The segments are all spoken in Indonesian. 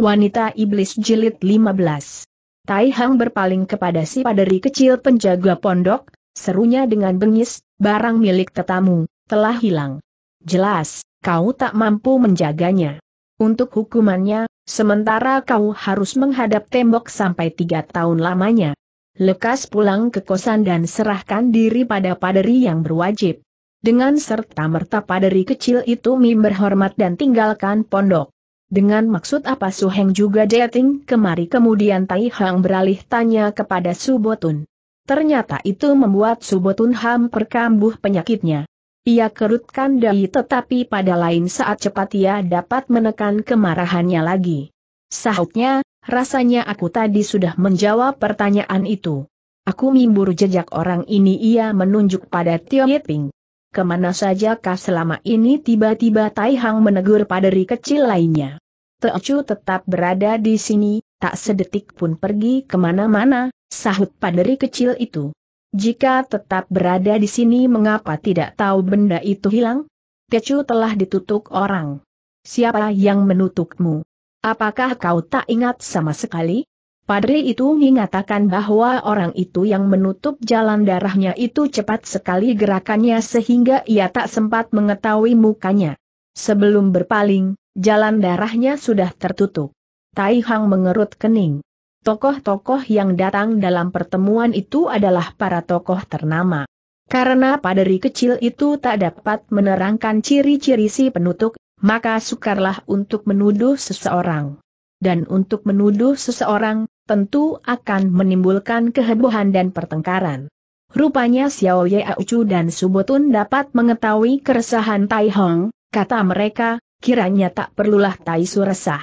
Wanita Iblis Jilid 15 Tai Hang berpaling kepada si paderi kecil penjaga pondok, serunya dengan bengis, barang milik tetamu, telah hilang. Jelas, kau tak mampu menjaganya. Untuk hukumannya, sementara kau harus menghadap tembok sampai tiga tahun lamanya. Lekas pulang ke kosan dan serahkan diri pada paderi yang berwajib. Dengan serta merta paderi kecil itu mim berhormat dan tinggalkan pondok. Dengan maksud apa Su Heng juga dating kemari kemudian Tai Hang beralih tanya kepada Subotun. Ternyata itu membuat Subotun ham perkambuh penyakitnya. Ia kerutkan dahi tetapi pada lain saat cepat ia dapat menekan kemarahannya lagi. Sahutnya, rasanya aku tadi sudah menjawab pertanyaan itu. Aku mimbur jejak orang ini ia menunjuk pada Tio Yeping. Kemana saja kah selama ini tiba-tiba Tai Hang menegur paderi kecil lainnya. Teocu tetap berada di sini, tak sedetik pun pergi kemana-mana, sahut paderi kecil itu. Jika tetap berada di sini mengapa tidak tahu benda itu hilang? Teocu telah ditutup orang. Siapa yang menutupmu? Apakah kau tak ingat sama sekali? Padri itu mengatakan bahwa orang itu yang menutup jalan darahnya itu cepat sekali gerakannya sehingga ia tak sempat mengetahui mukanya. Sebelum berpaling, Jalan darahnya sudah tertutup. Tai Hang mengerut kening. Tokoh-tokoh yang datang dalam pertemuan itu adalah para tokoh ternama. Karena paderi kecil itu tak dapat menerangkan ciri-ciri si penutup, maka sukarlah untuk menuduh seseorang. Dan untuk menuduh seseorang, tentu akan menimbulkan kehebohan dan pertengkaran. Rupanya Xiao Ye Aucu dan Subotun dapat mengetahui keresahan Tai Hong, kata mereka, kiranya tak perlulah Taisu resah.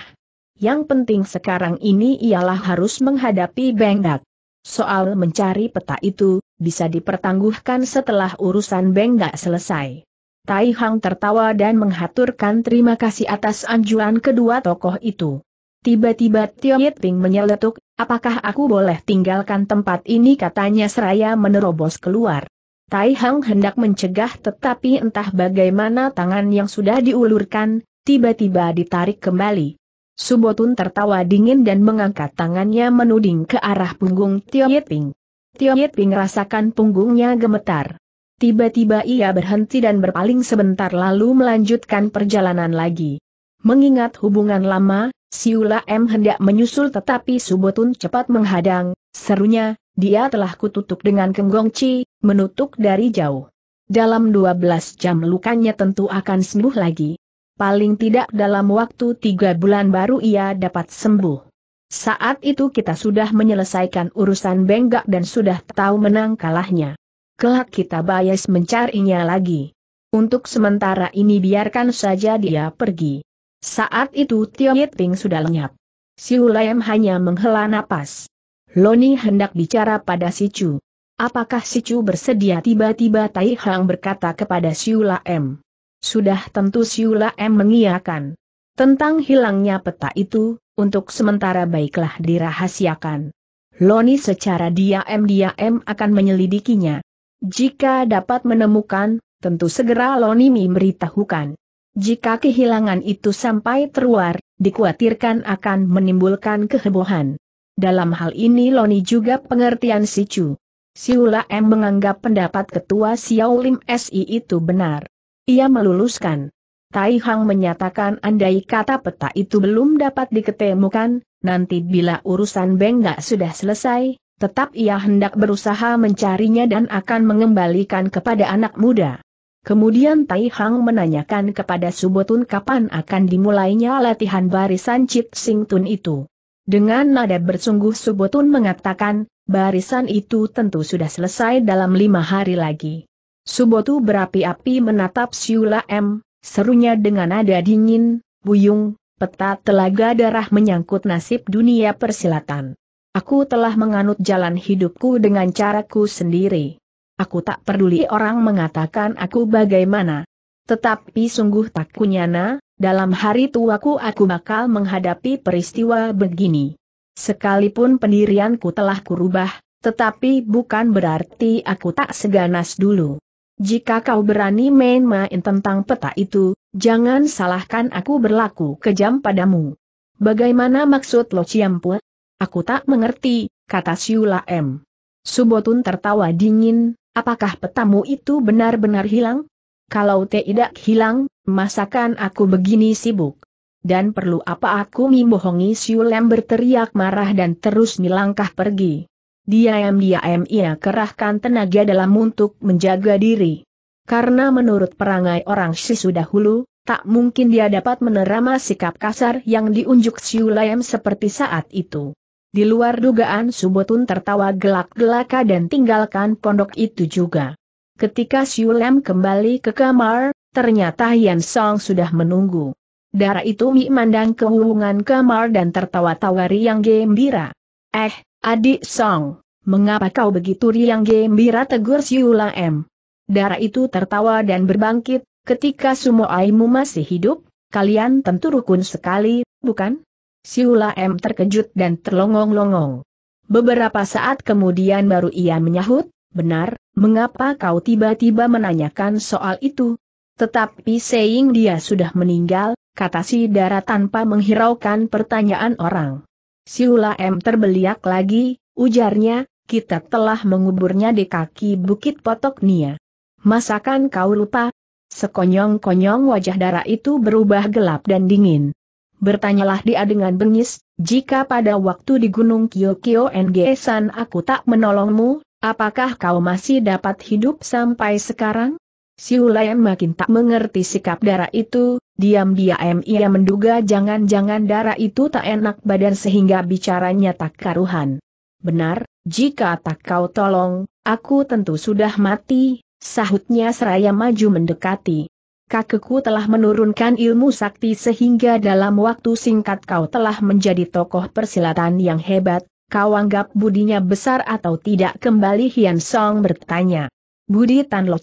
Yang penting sekarang ini ialah harus menghadapi Benggak. Soal mencari peta itu, bisa dipertangguhkan setelah urusan Benggak selesai. Tai Hang tertawa dan menghaturkan terima kasih atas anjuran kedua tokoh itu. Tiba-tiba Tio Yiping menyeletuk, apakah aku boleh tinggalkan tempat ini katanya seraya menerobos keluar. Tai Hang hendak mencegah tetapi entah bagaimana tangan yang sudah diulurkan, tiba-tiba ditarik kembali. Subotun tertawa dingin dan mengangkat tangannya menuding ke arah punggung Tio Yiping. Tio Yiping rasakan punggungnya gemetar. Tiba-tiba ia berhenti dan berpaling sebentar lalu melanjutkan perjalanan lagi. Mengingat hubungan lama, Siula M hendak menyusul tetapi Subotun cepat menghadang, serunya, dia telah kututup dengan kenggongci, menutup dari jauh. Dalam 12 jam lukanya tentu akan sembuh lagi. Paling tidak dalam waktu tiga bulan baru ia dapat sembuh. Saat itu kita sudah menyelesaikan urusan Benggak dan sudah tahu menang kalahnya. Kelak kita bayas mencarinya lagi. Untuk sementara ini biarkan saja dia pergi. Saat itu Tio Yit Ping sudah lenyap. Siulayem hanya menghela napas. Loni hendak bicara pada si Chu. Apakah si Chu bersedia tiba-tiba Tai Hang berkata kepada Siula M. Sudah tentu Siula M mengiyakan. Tentang hilangnya peta itu, untuk sementara baiklah dirahasiakan. Loni secara diam-diam akan menyelidikinya. Jika dapat menemukan, tentu segera Loni memberitahukan. Jika kehilangan itu sampai terluar, dikhawatirkan akan menimbulkan kehebohan. Dalam hal ini Loni juga pengertian si Chu. Siula M menganggap pendapat ketua Xiao Lim SI itu benar. Ia meluluskan. Tai Hang menyatakan andai kata peta itu belum dapat diketemukan, nanti bila urusan Bengga sudah selesai, tetap ia hendak berusaha mencarinya dan akan mengembalikan kepada anak muda. Kemudian Tai Hang menanyakan kepada Subotun kapan akan dimulainya latihan barisan Cip Sing Tun itu. Dengan nada bersungguh-sungguh mengatakan, barisan itu tentu sudah selesai dalam lima hari lagi. Subotu berapi-api menatap Siula M, serunya dengan nada dingin, buyung, peta telaga darah menyangkut nasib dunia persilatan. Aku telah menganut jalan hidupku dengan caraku sendiri. Aku tak peduli orang mengatakan aku bagaimana. Tetapi sungguh tak kunyana, dalam hari tuaku aku bakal menghadapi peristiwa begini. Sekalipun pendirianku telah kurubah, tetapi bukan berarti aku tak seganas dulu. Jika kau berani main-main tentang peta itu, jangan salahkan aku berlaku kejam padamu. Bagaimana maksud lo Ciampu? Aku tak mengerti, kata Siula M. Subotun tertawa dingin, apakah petamu itu benar-benar hilang? Kalau tidak hilang, Masakan aku begini sibuk? Dan perlu apa aku membohongi Siulem berteriak marah dan terus melangkah pergi. Diam-diam ia kerahkan tenaga dalam untuk menjaga diri. Karena menurut perangai orang Sisu hulu, tak mungkin dia dapat menerima sikap kasar yang diunjuk Siulem seperti saat itu. Di luar dugaan Subotun tertawa gelak-gelaka dan tinggalkan pondok itu juga. Ketika Siulem kembali ke kamar, Ternyata Yan Song sudah menunggu. Darah itu memandang mandang ke kamar dan tertawa tawa Riang gembira. Eh, adik Song, mengapa kau begitu riang gembira tegur Siula M. Darah itu tertawa dan berbangkit, ketika semua aimu masih hidup, kalian tentu rukun sekali, bukan? Siula M terkejut dan terlongong-longong. Beberapa saat kemudian baru ia menyahut, benar, mengapa kau tiba-tiba menanyakan soal itu? Tetapi saying dia sudah meninggal, kata si darah tanpa menghiraukan pertanyaan orang. Si hula M terbeliak lagi, ujarnya, kita telah menguburnya di kaki Bukit potok nia. Masakan kau lupa? Sekonyong-konyong wajah darah itu berubah gelap dan dingin. Bertanyalah dia dengan bengis, jika pada waktu di Gunung Kyokyo Ngesan aku tak menolongmu, apakah kau masih dapat hidup sampai sekarang? Si yang makin tak mengerti sikap darah itu, diam-diam ia menduga jangan-jangan darah itu tak enak badan sehingga bicaranya tak karuhan. Benar, jika tak kau tolong, aku tentu sudah mati, sahutnya seraya maju mendekati. Kakekku telah menurunkan ilmu sakti sehingga dalam waktu singkat kau telah menjadi tokoh persilatan yang hebat, kau anggap budinya besar atau tidak kembali Hian Song bertanya. Budi Tan Lo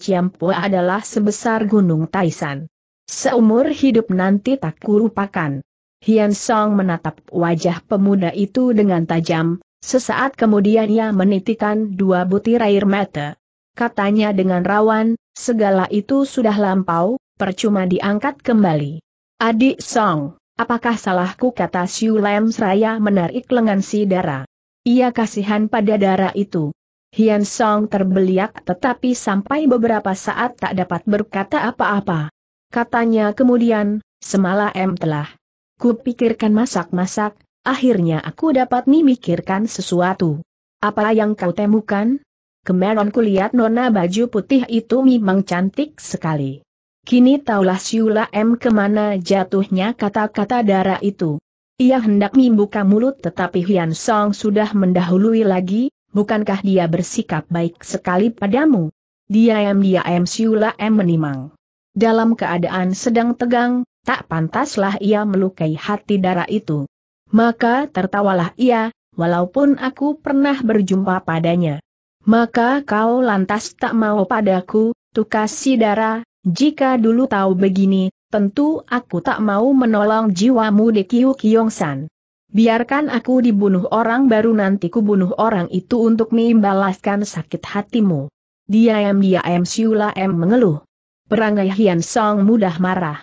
adalah sebesar gunung Taisan. Seumur hidup nanti tak kurupakan. Hian Song menatap wajah pemuda itu dengan tajam, sesaat kemudian ia menitikan dua butir air mata. Katanya dengan rawan, segala itu sudah lampau, percuma diangkat kembali. Adik Song, apakah salahku kata Siu Lem Seraya menarik lengan si Dara. Ia kasihan pada darah itu. Hian Song terbeliak tetapi sampai beberapa saat tak dapat berkata apa-apa. Katanya kemudian, semalam telah. Kupikirkan masak-masak, akhirnya aku dapat memikirkan sesuatu. Apa yang kau temukan? Kemarin kulihat nona baju putih itu memang cantik sekali. Kini taulah Siula M kemana jatuhnya kata-kata darah itu. Ia hendak membuka mulut tetapi Hian Song sudah mendahului lagi, bukankah dia bersikap baik sekali padamu? Diam-diam Siula M menimang. Dalam keadaan sedang tegang, tak pantaslah ia melukai hati darah itu. Maka tertawalah ia, walaupun aku pernah berjumpa padanya. Maka kau lantas tak mau padaku, tukas si darah, jika dulu tahu begini, tentu aku tak mau menolong jiwamu di Kiyu Kiyong San. Biarkan aku dibunuh orang baru nanti ku bunuh orang itu untuk membalaskan sakit hatimu. dia dia diam Siula M mengeluh. Perangai Hian Song mudah marah.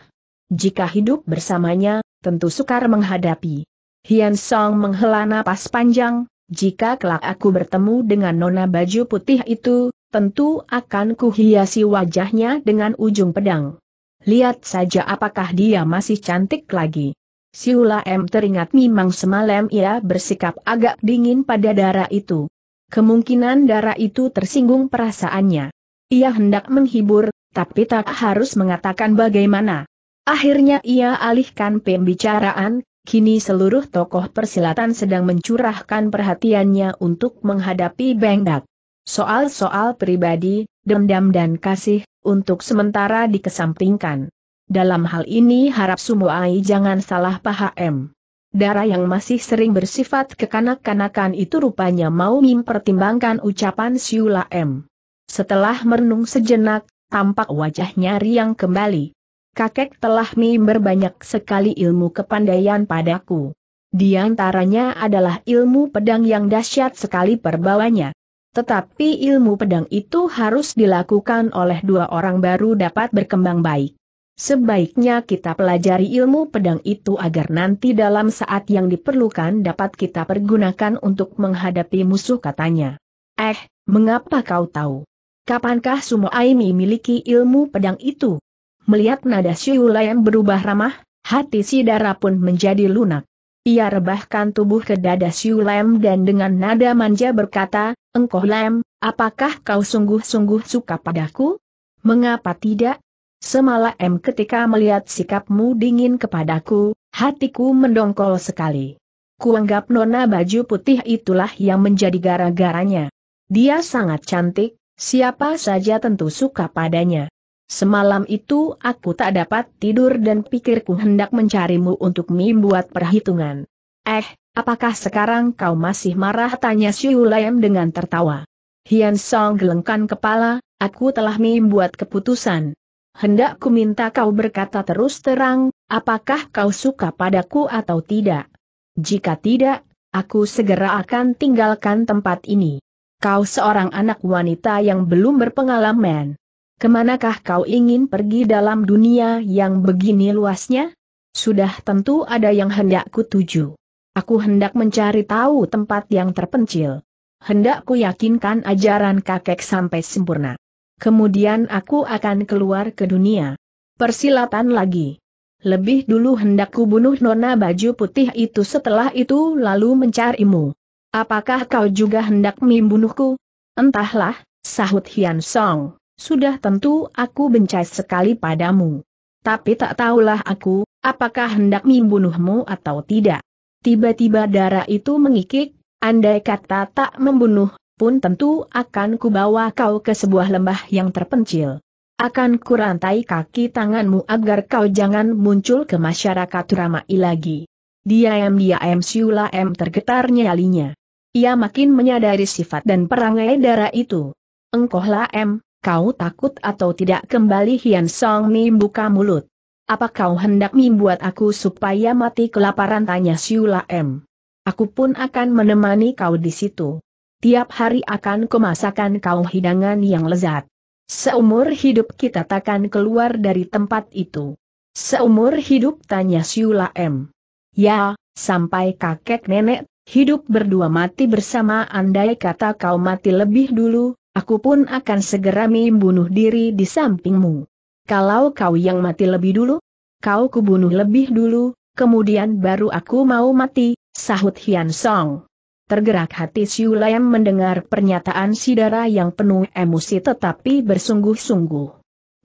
Jika hidup bersamanya, tentu sukar menghadapi. Hian Song menghela napas panjang, jika kelak aku bertemu dengan nona baju putih itu, tentu akan kuhiasi wajahnya dengan ujung pedang. Lihat saja apakah dia masih cantik lagi. Siula M teringat memang semalam ia bersikap agak dingin pada darah itu. Kemungkinan darah itu tersinggung perasaannya. Ia hendak menghibur, tapi tak harus mengatakan bagaimana. Akhirnya ia alihkan pembicaraan, kini seluruh tokoh persilatan sedang mencurahkan perhatiannya untuk menghadapi Bengdak. Soal-soal pribadi, dendam dan kasih, untuk sementara dikesampingkan. Dalam hal ini harap semua Sumoai jangan salah paham. Darah yang masih sering bersifat kekanak-kanakan itu rupanya mau mempertimbangkan ucapan Siula M. Setelah merenung sejenak, tampak wajahnya riang kembali. Kakek telah mimber banyak sekali ilmu kepandaian padaku. Di antaranya adalah ilmu pedang yang dahsyat sekali perbawanya. Tetapi ilmu pedang itu harus dilakukan oleh dua orang baru dapat berkembang baik. Sebaiknya kita pelajari ilmu pedang itu agar nanti dalam saat yang diperlukan dapat kita pergunakan untuk menghadapi musuh katanya. Eh, mengapa kau tahu? Kapankah Aimi miliki ilmu pedang itu? Melihat nada yang berubah ramah, hati Sidara pun menjadi lunak. Ia rebahkan tubuh ke dada Siulem dan dengan nada manja berkata, Engkau Lem, apakah kau sungguh-sungguh suka padaku? Mengapa tidak? Semalam ketika melihat sikapmu dingin kepadaku, hatiku mendongkol sekali. Kuanggap nona baju putih itulah yang menjadi gara-garanya. Dia sangat cantik, siapa saja tentu suka padanya. Semalam itu aku tak dapat tidur dan pikirku hendak mencarimu untuk membuat perhitungan. Eh, apakah sekarang kau masih marah? Tanya Siulayam dengan tertawa. Hian Song gelengkan kepala, aku telah membuat keputusan hendak ku minta kau berkata terus terang, apakah kau suka padaku atau tidak? Jika tidak, aku segera akan tinggalkan tempat ini. Kau seorang anak wanita yang belum berpengalaman. Kemanakah kau ingin pergi dalam dunia yang begini luasnya? Sudah tentu ada yang hendak ku tuju. Aku hendak mencari tahu tempat yang terpencil. Hendak ku yakinkan ajaran kakek sampai sempurna kemudian aku akan keluar ke dunia. Persilatan lagi. Lebih dulu hendak kubunuh nona baju putih itu setelah itu lalu mencarimu. Apakah kau juga hendak membunuhku? Entahlah, sahut Hian Song, sudah tentu aku benci sekali padamu. Tapi tak tahulah aku, apakah hendak membunuhmu atau tidak. Tiba-tiba darah itu mengikik, andai kata tak membunuh, pun tentu akan kubawa kau ke sebuah lembah yang terpencil. Akan kurantai kaki tanganmu agar kau jangan muncul ke masyarakat Ramai lagi. Diam-diam Siula M tergetar nyalinya. Ia makin menyadari sifat dan perangai darah itu. Engkohlah M, kau takut atau tidak kembali Hian Song Mi buka mulut. Apa kau hendak membuat aku supaya mati kelaparan tanya Siula M. Aku pun akan menemani kau di situ tiap hari akan kemasakan kau hidangan yang lezat. Seumur hidup kita takkan keluar dari tempat itu. Seumur hidup tanya Siula M. Ya, sampai kakek nenek, hidup berdua mati bersama andai kata kau mati lebih dulu, aku pun akan segera membunuh diri di sampingmu. Kalau kau yang mati lebih dulu, kau kubunuh lebih dulu, kemudian baru aku mau mati, sahut Hian Song. Tergerak hati Siulayam mendengar pernyataan Sidara yang penuh emosi tetapi bersungguh-sungguh.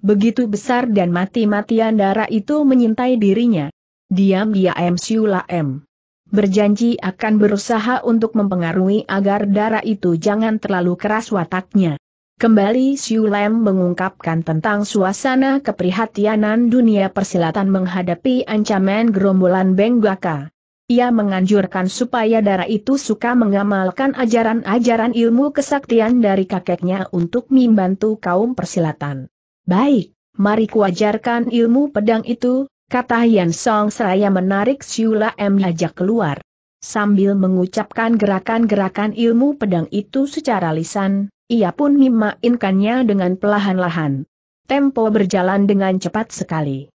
Begitu besar dan mati-matian darah itu menyintai dirinya. Diam-diam Siulayam berjanji akan berusaha untuk mempengaruhi agar darah itu jangan terlalu keras wataknya. Kembali Siulem mengungkapkan tentang suasana keprihatinan dunia persilatan menghadapi ancaman gerombolan Benggaka. Ia menganjurkan supaya darah itu suka mengamalkan ajaran-ajaran ilmu kesaktian dari kakeknya untuk membantu kaum persilatan. Baik, mari kuajarkan ilmu pedang itu, kata Yan Song seraya menarik Siula M. Lajak keluar. Sambil mengucapkan gerakan-gerakan ilmu pedang itu secara lisan, ia pun memainkannya dengan pelahan-lahan. Tempo berjalan dengan cepat sekali.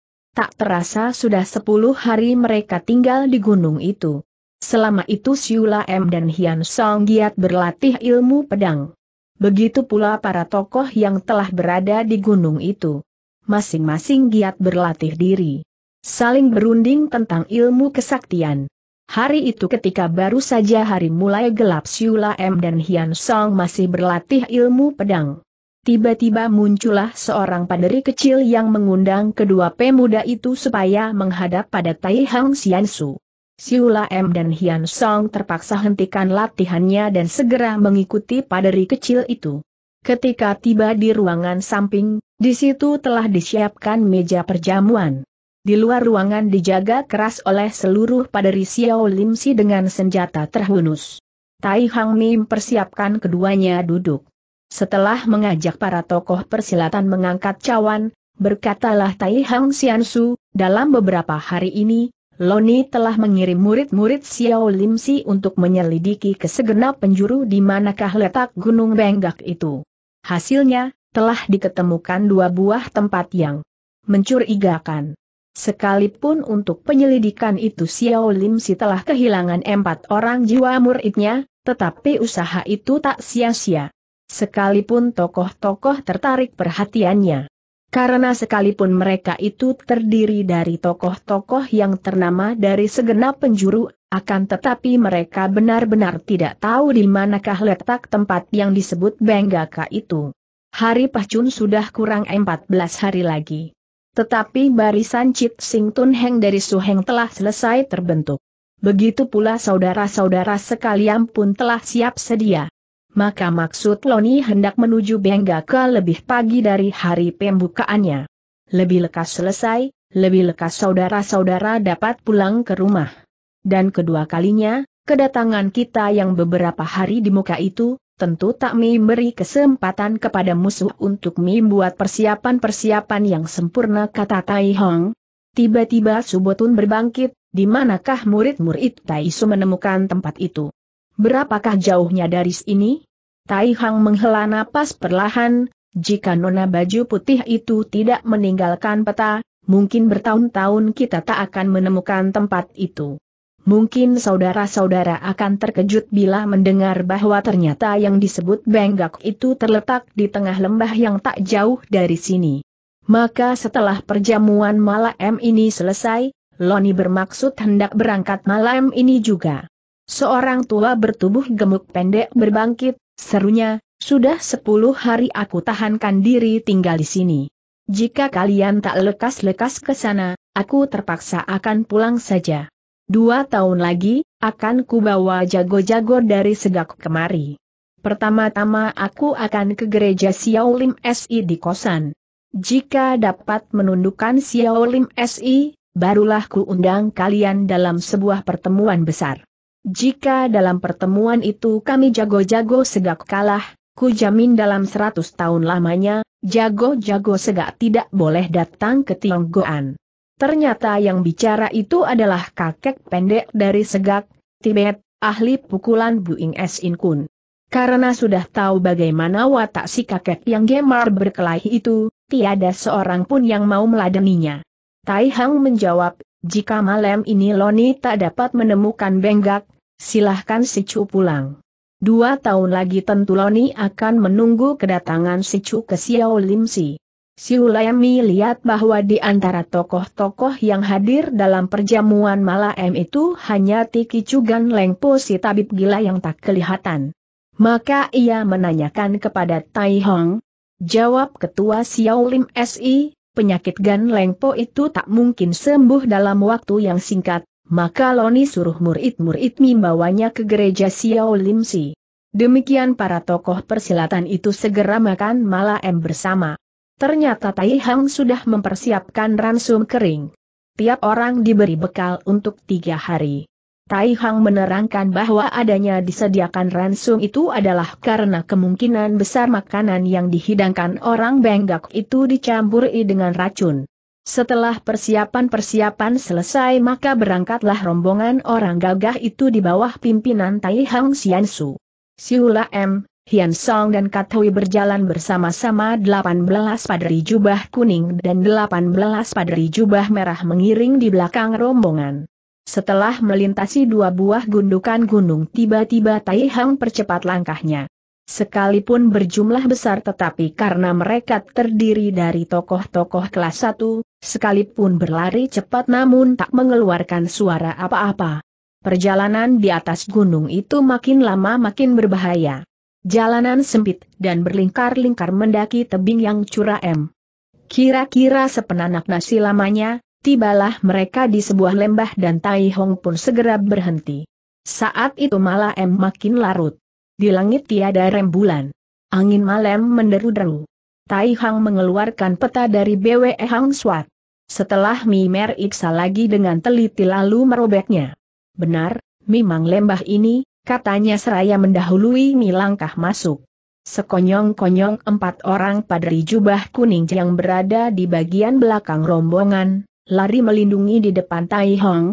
Tak terasa sudah sepuluh hari mereka tinggal di gunung itu. Selama itu Siula M dan Hian Song giat berlatih ilmu pedang. Begitu pula para tokoh yang telah berada di gunung itu. Masing-masing giat berlatih diri. Saling berunding tentang ilmu kesaktian. Hari itu ketika baru saja hari mulai gelap Siula M dan Hian Song masih berlatih ilmu pedang. Tiba-tiba muncullah seorang paderi kecil yang mengundang kedua pemuda itu supaya menghadap pada Tai Hang Xiansu. Siula M dan Hian Song terpaksa hentikan latihannya dan segera mengikuti paderi kecil itu. Ketika tiba di ruangan samping, di situ telah disiapkan meja perjamuan. Di luar ruangan dijaga keras oleh seluruh paderi Xiao Limsi dengan senjata terhunus. Tai Hang Mim persiapkan keduanya duduk. Setelah mengajak para tokoh persilatan mengangkat cawan, berkatalah Tai Hang Xiansu, dalam beberapa hari ini, Loni telah mengirim murid-murid Xiao Lim Si untuk menyelidiki ke segenap penjuru di manakah letak Gunung Benggak itu. Hasilnya, telah diketemukan dua buah tempat yang mencurigakan. Sekalipun untuk penyelidikan itu Xiao Lim Si telah kehilangan empat orang jiwa muridnya, tetapi usaha itu tak sia-sia sekalipun tokoh-tokoh tertarik perhatiannya. Karena sekalipun mereka itu terdiri dari tokoh-tokoh yang ternama dari segenap penjuru, akan tetapi mereka benar-benar tidak tahu di manakah letak tempat yang disebut Benggaka itu. Hari Pahcun sudah kurang 14 hari lagi. Tetapi barisan Cit Sing Tun Heng dari Su Heng telah selesai terbentuk. Begitu pula saudara-saudara sekalian pun telah siap sedia maka maksud Loni hendak menuju Benggaka lebih pagi dari hari pembukaannya. Lebih lekas selesai, lebih lekas saudara-saudara dapat pulang ke rumah. Dan kedua kalinya, kedatangan kita yang beberapa hari di muka itu, tentu tak memberi kesempatan kepada musuh untuk membuat persiapan-persiapan yang sempurna kata Tai Hong. Tiba-tiba Subotun berbangkit, di manakah murid-murid Tai Su menemukan tempat itu? Berapakah jauhnya dari sini? Tai Hang menghela napas perlahan, jika nona baju putih itu tidak meninggalkan peta, mungkin bertahun-tahun kita tak akan menemukan tempat itu. Mungkin saudara-saudara akan terkejut bila mendengar bahwa ternyata yang disebut Benggak itu terletak di tengah lembah yang tak jauh dari sini. Maka setelah perjamuan malam ini selesai, Loni bermaksud hendak berangkat malam ini juga. Seorang tua bertubuh gemuk pendek berbangkit, Serunya, sudah sepuluh hari aku tahankan diri tinggal di sini. Jika kalian tak lekas-lekas ke sana, aku terpaksa akan pulang saja. Dua tahun lagi, akan kubawa jago-jago dari segak kemari. Pertama-tama aku akan ke gereja Xiao Lim SI di kosan. Jika dapat menundukkan Xiao Lim SI, barulah ku undang kalian dalam sebuah pertemuan besar. Jika dalam pertemuan itu kami jago-jago segak kalah, ku jamin dalam seratus tahun lamanya, jago-jago segak tidak boleh datang ke Tionggoan. Ternyata yang bicara itu adalah kakek pendek dari segak, Tibet, ahli pukulan Buing Sin Kun. Karena sudah tahu bagaimana watak si kakek yang gemar berkelahi itu, tiada seorang pun yang mau meladeninya. Tai Hang menjawab, jika malam ini Loni tak dapat menemukan Benggak, silahkan si Cu pulang. Dua tahun lagi tentu Loni akan menunggu kedatangan si Cu ke Xiao Lim Si. Si Lemi lihat bahwa di antara tokoh-tokoh yang hadir dalam perjamuan malam itu hanya Tiki Cugan Lengpo si tabib gila yang tak kelihatan. Maka ia menanyakan kepada Tai Hong, jawab ketua Xiao Lim SI, penyakit Gan Lengpo itu tak mungkin sembuh dalam waktu yang singkat, maka Loni suruh murid-murid membawanya ke gereja Xiao Lim Si. Demikian para tokoh persilatan itu segera makan malam bersama. Ternyata Tai Hang sudah mempersiapkan ransum kering. Tiap orang diberi bekal untuk tiga hari. Tai Hang menerangkan bahwa adanya disediakan ransum itu adalah karena kemungkinan besar makanan yang dihidangkan orang Benggak itu dicampuri dengan racun. Setelah persiapan-persiapan selesai maka berangkatlah rombongan orang gagah itu di bawah pimpinan Tai Hang Xiansu. Siula M, Hian Song dan Hui berjalan bersama-sama 18 padri jubah kuning dan 18 padri jubah merah mengiring di belakang rombongan. Setelah melintasi dua buah gundukan gunung tiba-tiba Tai Hang percepat langkahnya. Sekalipun berjumlah besar tetapi karena mereka terdiri dari tokoh-tokoh kelas 1, sekalipun berlari cepat namun tak mengeluarkan suara apa-apa. Perjalanan di atas gunung itu makin lama makin berbahaya. Jalanan sempit dan berlingkar-lingkar mendaki tebing yang curam. Kira-kira sepenanak nasi lamanya, Tibalah mereka di sebuah lembah dan Tai Hong pun segera berhenti. Saat itu malam makin larut. Di langit tiada rembulan. Angin malam menderu-deru. Tai Hong mengeluarkan peta dari BWE Hang Swat. Setelah Mimer iksa lagi dengan teliti lalu merobeknya. Benar, memang lembah ini, katanya seraya mendahului Mi masuk. Sekonyong-konyong empat orang padri jubah kuning yang berada di bagian belakang rombongan, lari melindungi di depan Tai Hong.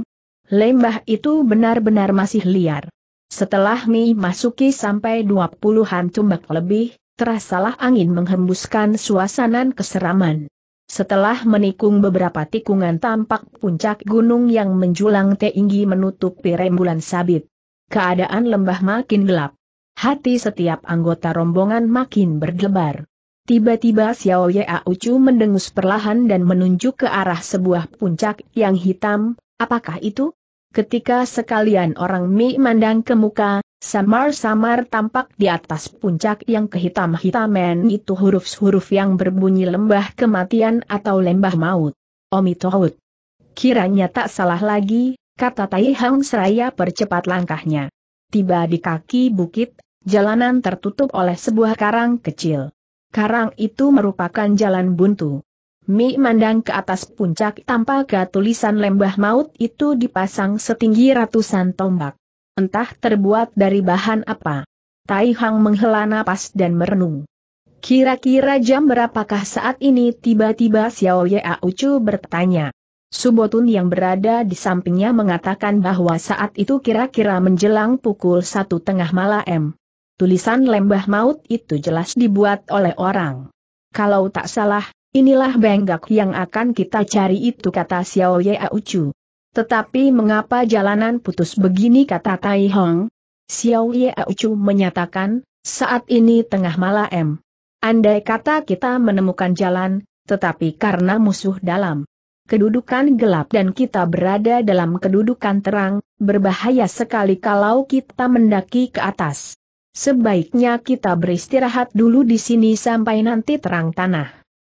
Lembah itu benar-benar masih liar. Setelah Mi masuki sampai dua puluhan tumbak lebih, terasalah angin menghembuskan suasana keseraman. Setelah menikung beberapa tikungan tampak puncak gunung yang menjulang tinggi menutupi rembulan sabit. Keadaan lembah makin gelap. Hati setiap anggota rombongan makin berdebar. Tiba-tiba Xiao Ye Aucu mendengus perlahan dan menunjuk ke arah sebuah puncak yang hitam, apakah itu? Ketika sekalian orang Mi mandang ke muka, samar-samar tampak di atas puncak yang kehitam-hitaman itu huruf-huruf yang berbunyi lembah kematian atau lembah maut. Omitohut. Kiranya tak salah lagi, kata Tai Hang Seraya percepat langkahnya. Tiba di kaki bukit, jalanan tertutup oleh sebuah karang kecil. Karang itu merupakan jalan buntu. Mi mandang ke atas puncak tampaknya tulisan lembah maut itu dipasang setinggi ratusan tombak. Entah terbuat dari bahan apa. Tai Hang menghela napas dan merenung. Kira-kira jam berapakah saat ini tiba-tiba Xiao Ye Aucu bertanya. Subotun yang berada di sampingnya mengatakan bahwa saat itu kira-kira menjelang pukul satu tengah malam tulisan lembah maut itu jelas dibuat oleh orang. Kalau tak salah, inilah benggak yang akan kita cari itu kata Xiao Ye Ucu. Tetapi mengapa jalanan putus begini kata Tai Hong? Xiao Ye Ucu menyatakan, saat ini tengah malam. Andai kata kita menemukan jalan, tetapi karena musuh dalam kedudukan gelap dan kita berada dalam kedudukan terang, berbahaya sekali kalau kita mendaki ke atas. Sebaiknya kita beristirahat dulu di sini sampai nanti terang tanah.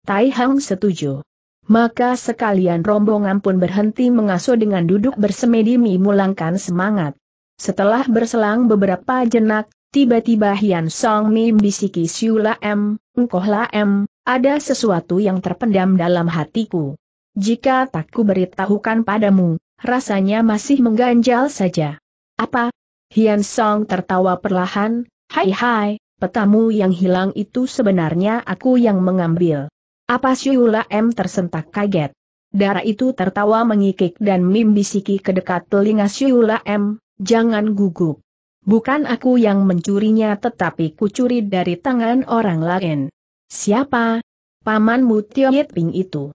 Tai Hang setuju. Maka sekalian rombongan pun berhenti mengasuh dengan duduk bersemedi memulangkan semangat. Setelah berselang beberapa jenak, tiba-tiba Hian Song Mim bisiki Siula M, Engkohla M, ada sesuatu yang terpendam dalam hatiku. Jika tak ku beritahukan padamu, rasanya masih mengganjal saja. Apa, Hian Song tertawa perlahan, hai hai, petamu yang hilang itu sebenarnya aku yang mengambil. Apa Siula M tersentak kaget. Darah itu tertawa mengikik dan mimbisiki ke dekat telinga Siula M, jangan gugup. Bukan aku yang mencurinya tetapi kucuri dari tangan orang lain. Siapa? Paman Tio Ping itu.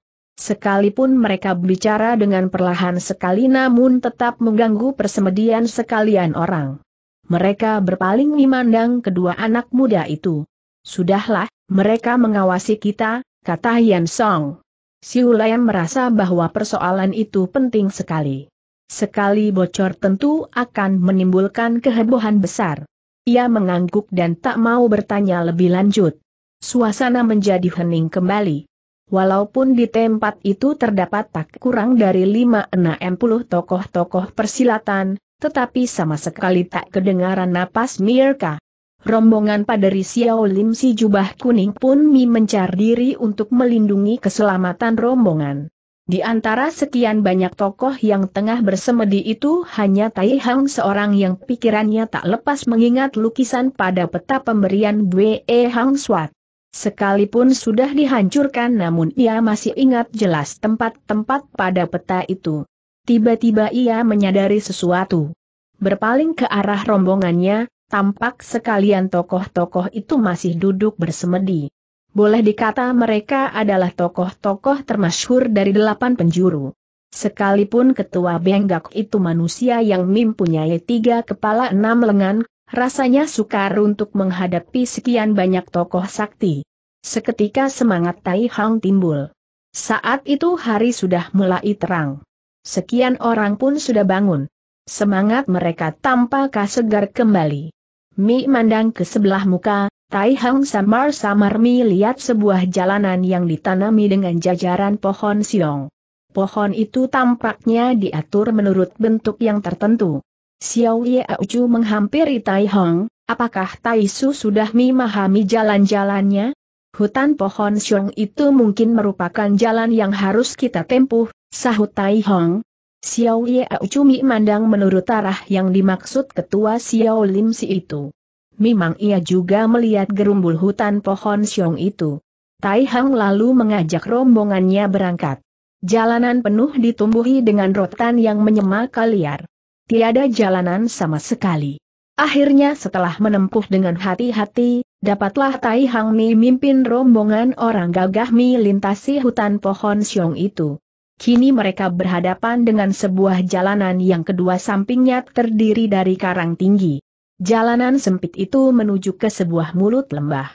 Sekalipun mereka berbicara dengan perlahan sekali namun tetap mengganggu persemedian sekalian orang. Mereka berpaling memandang kedua anak muda itu. Sudahlah, mereka mengawasi kita, kata Yan Song. Siulayan Ulayan merasa bahwa persoalan itu penting sekali. Sekali bocor tentu akan menimbulkan kehebohan besar. Ia mengangguk dan tak mau bertanya lebih lanjut. Suasana menjadi hening kembali. Walaupun di tempat itu terdapat tak kurang dari 5-60 tokoh-tokoh persilatan, tetapi sama sekali tak kedengaran napas Mirka. Rombongan paderi Xiao Lim si jubah kuning pun Mi mencar diri untuk melindungi keselamatan rombongan. Di antara sekian banyak tokoh yang tengah bersemedi itu hanya Tai Hang seorang yang pikirannya tak lepas mengingat lukisan pada peta pemberian Bue Hang Swat. Sekalipun sudah dihancurkan namun ia masih ingat jelas tempat-tempat pada peta itu. Tiba-tiba ia menyadari sesuatu. Berpaling ke arah rombongannya, tampak sekalian tokoh-tokoh itu masih duduk bersemedi. Boleh dikata mereka adalah tokoh-tokoh termasyhur dari delapan penjuru. Sekalipun ketua Benggak itu manusia yang mempunyai tiga kepala enam lengan, rasanya sukar untuk menghadapi sekian banyak tokoh sakti. Seketika semangat Tai Hang timbul. Saat itu hari sudah mulai terang. Sekian orang pun sudah bangun. Semangat mereka tampak segar kembali. Mi mandang ke sebelah muka, Tai Hang samar-samar Mi lihat sebuah jalanan yang ditanami dengan jajaran pohon siong. Pohon itu tampaknya diatur menurut bentuk yang tertentu. Xiao Ye Uju menghampiri Tai Hong, apakah Tai Su sudah memahami jalan-jalannya? Hutan pohon siung itu mungkin merupakan jalan yang harus kita tempuh, sahut Tai Hong. Xiao Ye Ucumi memandang menurut arah yang dimaksud ketua Xiao Lim Si itu. Memang ia juga melihat gerumbul hutan pohon siung itu. Tai Hong lalu mengajak rombongannya berangkat. Jalanan penuh ditumbuhi dengan rotan yang menyemak liar tiada jalanan sama sekali. Akhirnya setelah menempuh dengan hati-hati, dapatlah Tai Hang Mi mimpin rombongan orang gagah Mi lintasi hutan pohon siong itu. Kini mereka berhadapan dengan sebuah jalanan yang kedua sampingnya terdiri dari karang tinggi. Jalanan sempit itu menuju ke sebuah mulut lembah.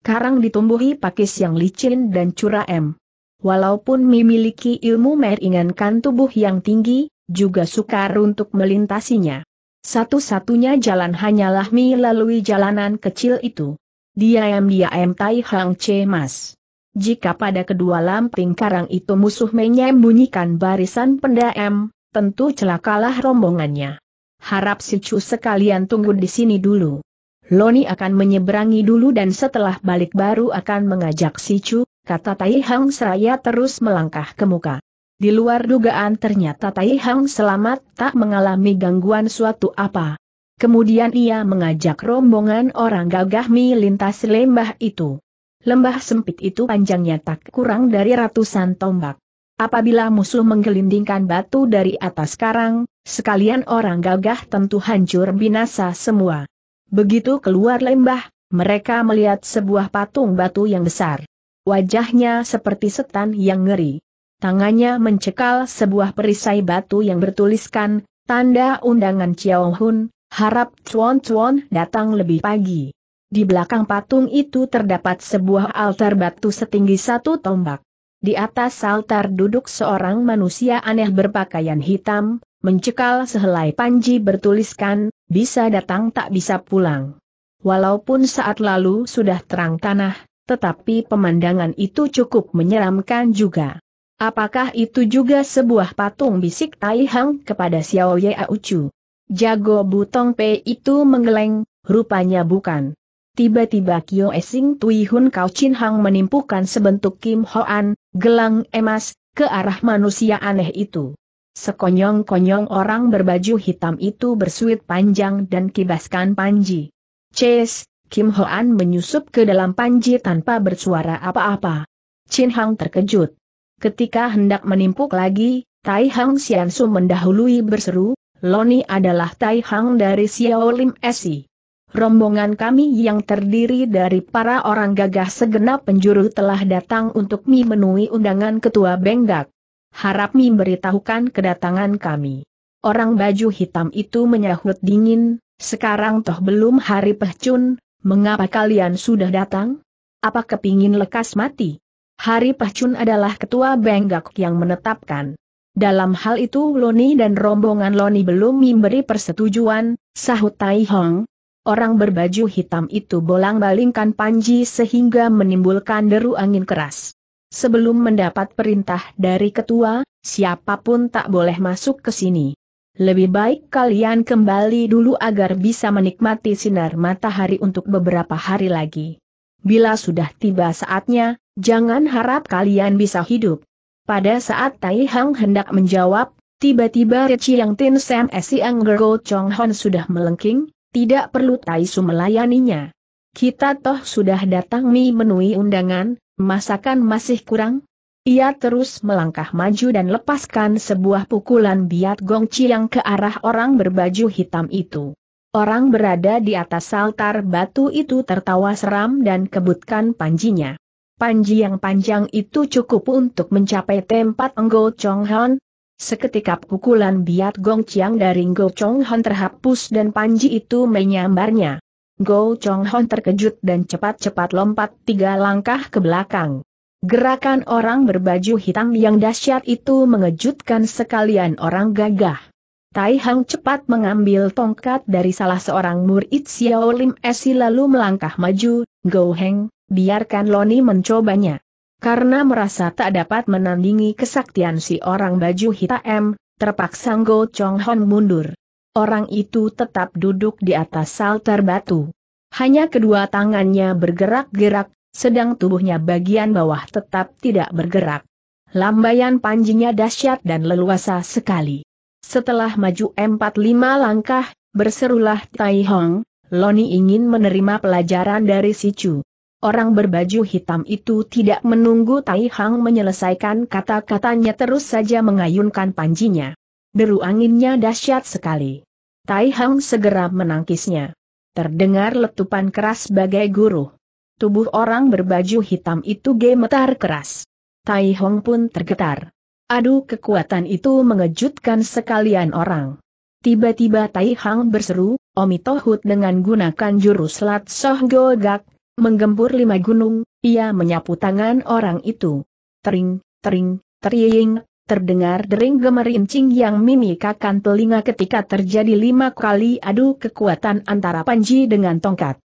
Karang ditumbuhi pakis yang licin dan curam. Walaupun memiliki ilmu meringankan tubuh yang tinggi, juga sukar untuk melintasinya. Satu-satunya jalan hanyalah melalui jalanan kecil itu. Diam-diam Tai Hang cemas. Jika pada kedua lamping karang itu musuh menyembunyikan barisan pendam, tentu celakalah rombongannya. Harap si Chu sekalian tunggu di sini dulu. Loni akan menyeberangi dulu dan setelah balik baru akan mengajak si Chu kata Tai Hang seraya terus melangkah ke muka. Di luar dugaan ternyata Tai Hang selamat tak mengalami gangguan suatu apa. Kemudian ia mengajak rombongan orang gagah melintas lembah itu. Lembah sempit itu panjangnya tak kurang dari ratusan tombak. Apabila musuh menggelindingkan batu dari atas karang, sekalian orang gagah tentu hancur binasa semua. Begitu keluar lembah, mereka melihat sebuah patung batu yang besar wajahnya seperti setan yang ngeri. Tangannya mencekal sebuah perisai batu yang bertuliskan, tanda undangan Chiao Hun, harap Chuan Chuan datang lebih pagi. Di belakang patung itu terdapat sebuah altar batu setinggi satu tombak. Di atas altar duduk seorang manusia aneh berpakaian hitam, mencekal sehelai panji bertuliskan, bisa datang tak bisa pulang. Walaupun saat lalu sudah terang tanah, tetapi pemandangan itu cukup menyeramkan juga. Apakah itu juga sebuah patung bisik Tai Hang kepada Xiao Ye Aucu? Jago Butong Pei itu menggeleng, rupanya bukan. Tiba-tiba Kyo Esing Tui Hun Kau Chin Hang menimpukan sebentuk Kim Hoan, gelang emas, ke arah manusia aneh itu. Sekonyong-konyong orang berbaju hitam itu bersuit panjang dan kibaskan panji. Chase. Kim Hoan menyusup ke dalam panji tanpa bersuara apa-apa. Chin Hang terkejut. Ketika hendak menimpuk lagi, Tai Hang Xiansu mendahului berseru, Loni adalah Tai Hang dari Xiao Lim Esi. Rombongan kami yang terdiri dari para orang gagah segenap penjuru telah datang untuk memenuhi undangan Ketua Benggak. Harap Mi beritahukan kedatangan kami. Orang baju hitam itu menyahut dingin, sekarang toh belum hari pehcun, Mengapa kalian sudah datang? Apa kepingin lekas mati? Hari Pahcun adalah ketua Benggak yang menetapkan. Dalam hal itu Loni dan rombongan Loni belum memberi persetujuan, sahut Tai Hong. Orang berbaju hitam itu bolang-balingkan panji sehingga menimbulkan deru angin keras. Sebelum mendapat perintah dari ketua, siapapun tak boleh masuk ke sini. Lebih baik kalian kembali dulu agar bisa menikmati sinar matahari untuk beberapa hari lagi. Bila sudah tiba saatnya, jangan harap kalian bisa hidup. Pada saat Tai Hang hendak menjawab, tiba-tiba Reci Yang Tin Sam Siang Go Chong Hon sudah melengking, tidak perlu Tai Su melayaninya. Kita toh sudah datang mi menui undangan, masakan masih kurang? Ia terus melangkah maju dan lepaskan sebuah pukulan biat gongci yang ke arah orang berbaju hitam itu. Orang berada di atas altar batu itu tertawa seram dan kebutkan panjinya. Panji yang panjang itu cukup untuk mencapai tempat Ngo Chong Han. Seketika pukulan biat gongciang dari Ngo Chong Han terhapus dan panji itu menyambarnya. Go Chong Han terkejut dan cepat-cepat lompat tiga langkah ke belakang. Gerakan orang berbaju hitam yang dahsyat itu mengejutkan sekalian orang gagah. Tai Hang cepat mengambil tongkat dari salah seorang murid Xiao Lim Esi lalu melangkah maju, Go Heng, biarkan Loni mencobanya. Karena merasa tak dapat menandingi kesaktian si orang baju hitam, terpaksa Go Chong Hon mundur. Orang itu tetap duduk di atas salter batu. Hanya kedua tangannya bergerak-gerak, sedang tubuhnya bagian bawah tetap tidak bergerak. Lambaian panjinya dahsyat dan leluasa sekali. Setelah maju empat lima langkah, berserulah Tai Hong, Loni ingin menerima pelajaran dari si Chu. Orang berbaju hitam itu tidak menunggu Tai Hong menyelesaikan kata-katanya terus saja mengayunkan panjinya. Deru anginnya dahsyat sekali. Tai Hong segera menangkisnya. Terdengar letupan keras bagai guruh. Tubuh orang berbaju hitam itu gemetar keras. Tai Hong pun tergetar. Aduh kekuatan itu mengejutkan sekalian orang. Tiba-tiba Tai Hong berseru, Omi Tohut dengan gunakan jurus Lat Soh Go Gak, menggempur lima gunung, ia menyapu tangan orang itu. Tering, tering, teriing, terdengar dering gemerincing yang mimikakan telinga ketika terjadi lima kali adu kekuatan antara Panji dengan tongkat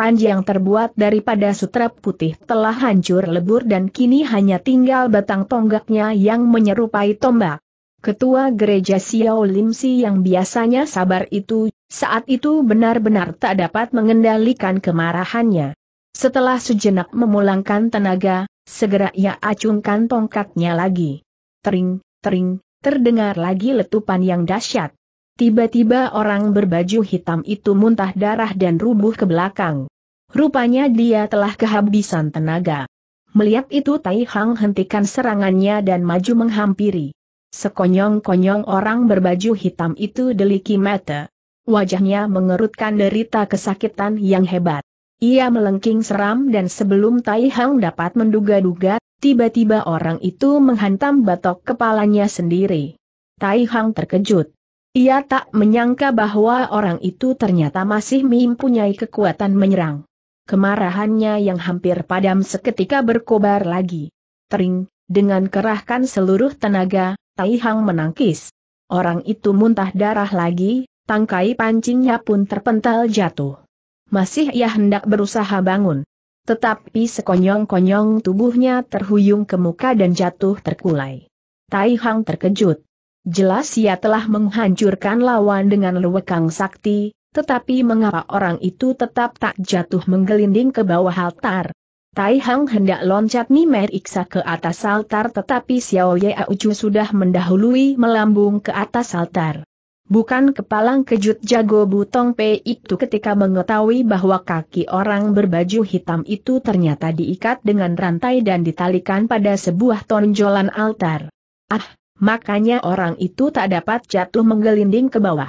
yang terbuat daripada sutra putih telah hancur lebur dan kini hanya tinggal batang tonggaknya yang menyerupai tombak. Ketua gereja Xiao Limsi yang biasanya sabar itu, saat itu benar-benar tak dapat mengendalikan kemarahannya. Setelah sejenak memulangkan tenaga, segera ia acungkan tongkatnya lagi. Tering, tering, terdengar lagi letupan yang dahsyat. Tiba-tiba orang berbaju hitam itu muntah darah dan rubuh ke belakang. Rupanya dia telah kehabisan tenaga. Melihat itu Tai Hang hentikan serangannya dan maju menghampiri. Sekonyong-konyong orang berbaju hitam itu deliki mata. Wajahnya mengerutkan derita kesakitan yang hebat. Ia melengking seram dan sebelum Tai Hang dapat menduga-duga, tiba-tiba orang itu menghantam batok kepalanya sendiri. Tai Hang terkejut. Ia tak menyangka bahwa orang itu ternyata masih mempunyai kekuatan menyerang. Kemarahannya yang hampir padam seketika berkobar lagi. Tering, dengan kerahkan seluruh tenaga, Taihang menangkis. Orang itu muntah darah lagi, tangkai pancingnya pun terpental jatuh. Masih ia hendak berusaha bangun. Tetapi sekonyong-konyong tubuhnya terhuyung ke muka dan jatuh terkulai. Taihang terkejut. Jelas ia telah menghancurkan lawan dengan lewekang sakti, tetapi mengapa orang itu tetap tak jatuh menggelinding ke bawah altar? Tai Hang hendak loncat Nimer Iksa ke atas altar tetapi Xiao Ye Ucu sudah mendahului melambung ke atas altar. Bukan kepalang kejut jago Butong Pei itu ketika mengetahui bahwa kaki orang berbaju hitam itu ternyata diikat dengan rantai dan ditalikan pada sebuah tonjolan altar. Ah, makanya orang itu tak dapat jatuh menggelinding ke bawah.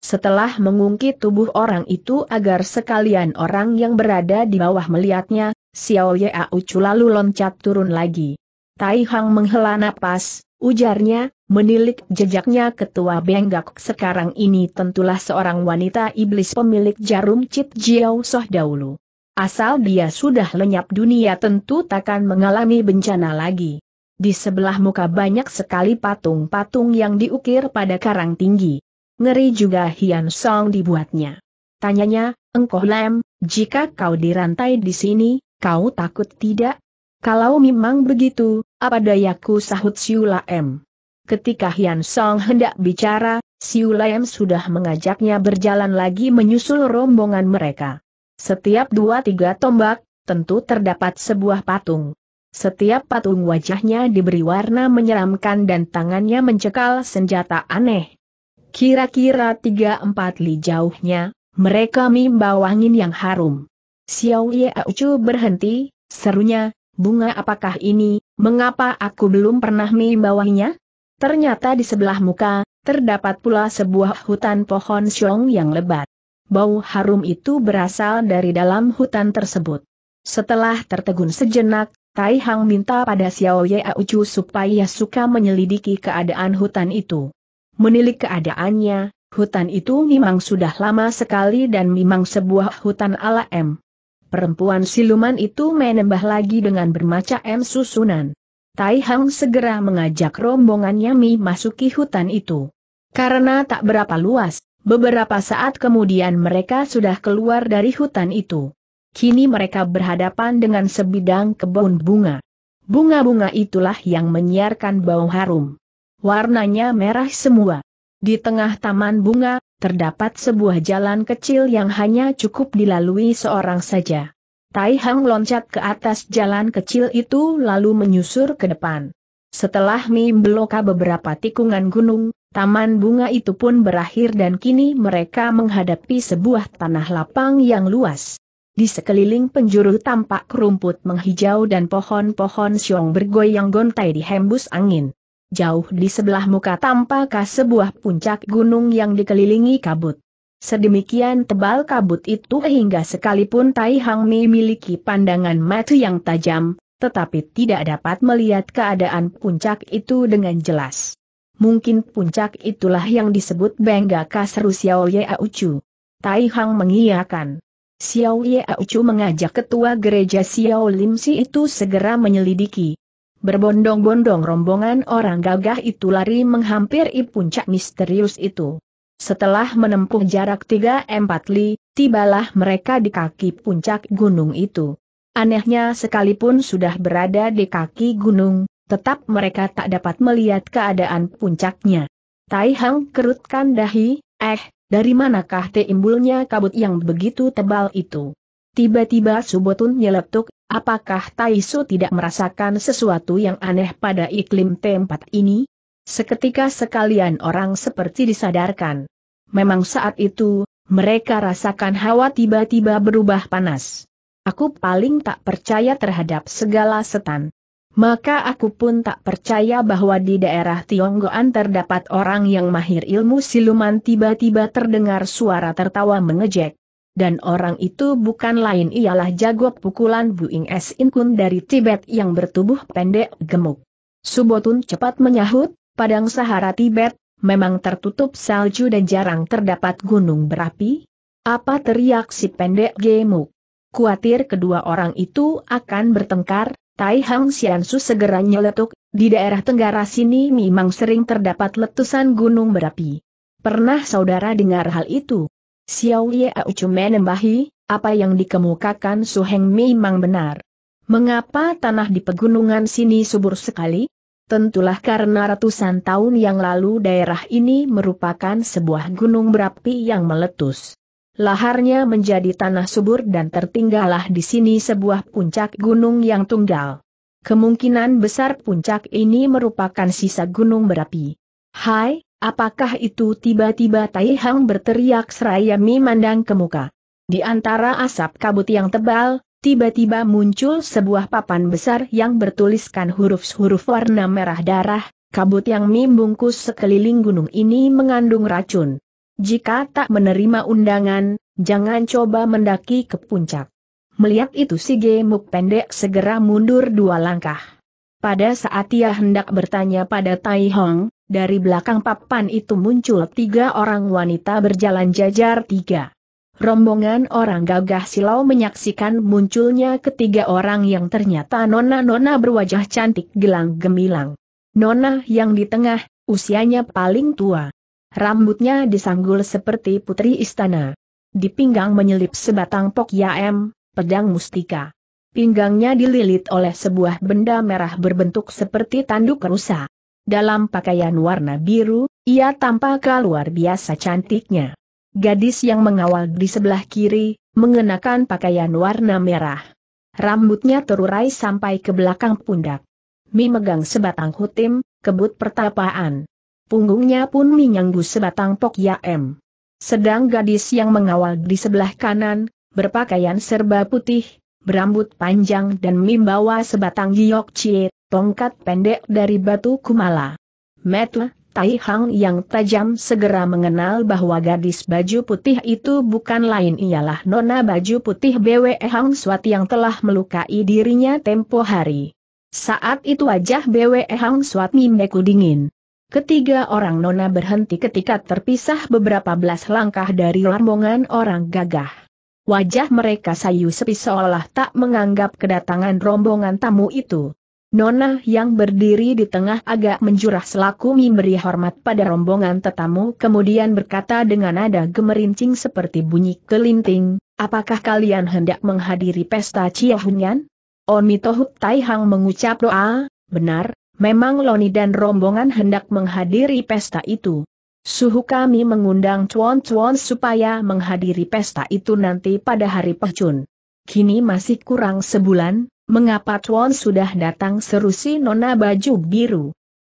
Setelah mengungkit tubuh orang itu agar sekalian orang yang berada di bawah melihatnya, Xiao Ye Aucu lalu loncat turun lagi. Tai Hang menghela napas, ujarnya, menilik jejaknya ketua Benggak sekarang ini tentulah seorang wanita iblis pemilik jarum Cip Jiao Soh dahulu. Asal dia sudah lenyap dunia tentu takkan mengalami bencana lagi. Di sebelah muka banyak sekali patung-patung yang diukir pada karang tinggi. Ngeri juga Hian Song dibuatnya. Tanyanya, Engkoh lem, jika kau dirantai di sini, kau takut tidak? Kalau memang begitu, apa dayaku sahut Siula M. Ketika Hian Song hendak bicara, Siula M sudah mengajaknya berjalan lagi menyusul rombongan mereka. Setiap dua tiga tombak, tentu terdapat sebuah patung. Setiap patung wajahnya diberi warna menyeramkan dan tangannya mencekal senjata aneh. Kira-kira tiga empat li jauhnya, mereka membawa angin yang harum. Xiao Ye Aucu berhenti, serunya, bunga apakah ini, mengapa aku belum pernah membawanya? Ternyata di sebelah muka, terdapat pula sebuah hutan pohon siong yang lebat. Bau harum itu berasal dari dalam hutan tersebut. Setelah tertegun sejenak, Tai Hang minta pada Xiao Ye Aucu supaya suka menyelidiki keadaan hutan itu. Menilik keadaannya, hutan itu memang sudah lama sekali dan memang sebuah hutan ala M. Perempuan siluman itu menembah lagi dengan bermacam susunan. Tai Hang segera mengajak rombongannya Mi masuki hutan itu. Karena tak berapa luas, beberapa saat kemudian mereka sudah keluar dari hutan itu kini mereka berhadapan dengan sebidang kebun bunga. Bunga-bunga itulah yang menyiarkan bau harum. Warnanya merah semua. Di tengah taman bunga, terdapat sebuah jalan kecil yang hanya cukup dilalui seorang saja. Tai Hang loncat ke atas jalan kecil itu lalu menyusur ke depan. Setelah membeloka beberapa tikungan gunung, taman bunga itu pun berakhir dan kini mereka menghadapi sebuah tanah lapang yang luas. Di sekeliling penjuru tampak kerumput menghijau dan pohon-pohon siung bergoyang gontai hembus angin. Jauh di sebelah muka tampak sebuah puncak gunung yang dikelilingi kabut. Sedemikian tebal kabut itu hingga sekalipun Tai Hang Mi miliki pandangan mata yang tajam, tetapi tidak dapat melihat keadaan puncak itu dengan jelas. Mungkin puncak itulah yang disebut Bengga Kaseru Xiao Ye Tai Hang mengiyakan. Xiao Aucu mengajak ketua gereja Xiao Lim Si itu segera menyelidiki. Berbondong-bondong rombongan orang gagah itu lari menghampiri puncak misterius itu. Setelah menempuh jarak 3-4 li, tibalah mereka di kaki puncak gunung itu. Anehnya sekalipun sudah berada di kaki gunung, tetap mereka tak dapat melihat keadaan puncaknya. Tai Hang kerutkan dahi, eh, dari manakah timbulnya kabut yang begitu tebal itu? Tiba-tiba Subotun nyeletuk, apakah Taisu tidak merasakan sesuatu yang aneh pada iklim tempat ini? Seketika sekalian orang seperti disadarkan. Memang saat itu, mereka rasakan hawa tiba-tiba berubah panas. Aku paling tak percaya terhadap segala setan. Maka aku pun tak percaya bahwa di daerah Tionggoan terdapat orang yang mahir ilmu siluman tiba-tiba terdengar suara tertawa mengejek. Dan orang itu bukan lain ialah jago pukulan Buing Es Inkun dari Tibet yang bertubuh pendek gemuk. Subotun cepat menyahut, Padang Sahara Tibet, memang tertutup salju dan jarang terdapat gunung berapi? Apa teriak si pendek gemuk? Kuatir kedua orang itu akan bertengkar, Tai Hang Xiansu segera nyeletuk, di daerah tenggara sini memang sering terdapat letusan gunung berapi. Pernah saudara dengar hal itu? Xiao Ye Aucu menambahi, apa yang dikemukakan Su Heng memang benar. Mengapa tanah di pegunungan sini subur sekali? Tentulah karena ratusan tahun yang lalu daerah ini merupakan sebuah gunung berapi yang meletus laharnya menjadi tanah subur dan tertinggallah di sini sebuah puncak gunung yang tunggal. Kemungkinan besar puncak ini merupakan sisa gunung berapi. Hai, apakah itu tiba-tiba Tai Hang berteriak seraya memandang ke muka. Di antara asap kabut yang tebal, tiba-tiba muncul sebuah papan besar yang bertuliskan huruf-huruf warna merah darah, kabut yang membungkus sekeliling gunung ini mengandung racun. Jika tak menerima undangan, jangan coba mendaki ke puncak. Melihat itu si gemuk pendek segera mundur dua langkah. Pada saat ia hendak bertanya pada Tai Hong, dari belakang papan itu muncul tiga orang wanita berjalan jajar tiga. Rombongan orang gagah silau menyaksikan munculnya ketiga orang yang ternyata nona-nona berwajah cantik gelang gemilang. Nona yang di tengah, usianya paling tua rambutnya disanggul seperti putri istana. Di pinggang menyelip sebatang pok yaem, pedang mustika. Pinggangnya dililit oleh sebuah benda merah berbentuk seperti tanduk rusa. Dalam pakaian warna biru, ia tampak luar biasa cantiknya. Gadis yang mengawal di sebelah kiri, mengenakan pakaian warna merah. Rambutnya terurai sampai ke belakang pundak. Mi megang sebatang hutim, kebut pertapaan punggungnya pun menyanggu sebatang pok yaem. Sedang gadis yang mengawal di sebelah kanan, berpakaian serba putih, berambut panjang dan membawa sebatang giok cie, tongkat pendek dari batu kumala. Metla Tai Hang yang tajam segera mengenal bahwa gadis baju putih itu bukan lain ialah nona baju putih BWE Hang Suat yang telah melukai dirinya tempo hari. Saat itu wajah BWE Hang Suat mimbeku dingin. Ketiga orang nona berhenti ketika terpisah beberapa belas langkah dari rombongan orang gagah. Wajah mereka sayu sepi seolah tak menganggap kedatangan rombongan tamu itu. Nona yang berdiri di tengah agak menjurah selaku memberi hormat pada rombongan tetamu kemudian berkata dengan nada gemerincing seperti bunyi kelinting, apakah kalian hendak menghadiri pesta Ciahunyan? Oni oh, Tohut Taihang mengucap doa, benar, Memang Loni dan rombongan hendak menghadiri pesta itu. Suhu kami mengundang cuan-cuan supaya menghadiri pesta itu nanti pada hari pecun. Kini masih kurang sebulan, mengapa cuan sudah datang seru si nona baju biru.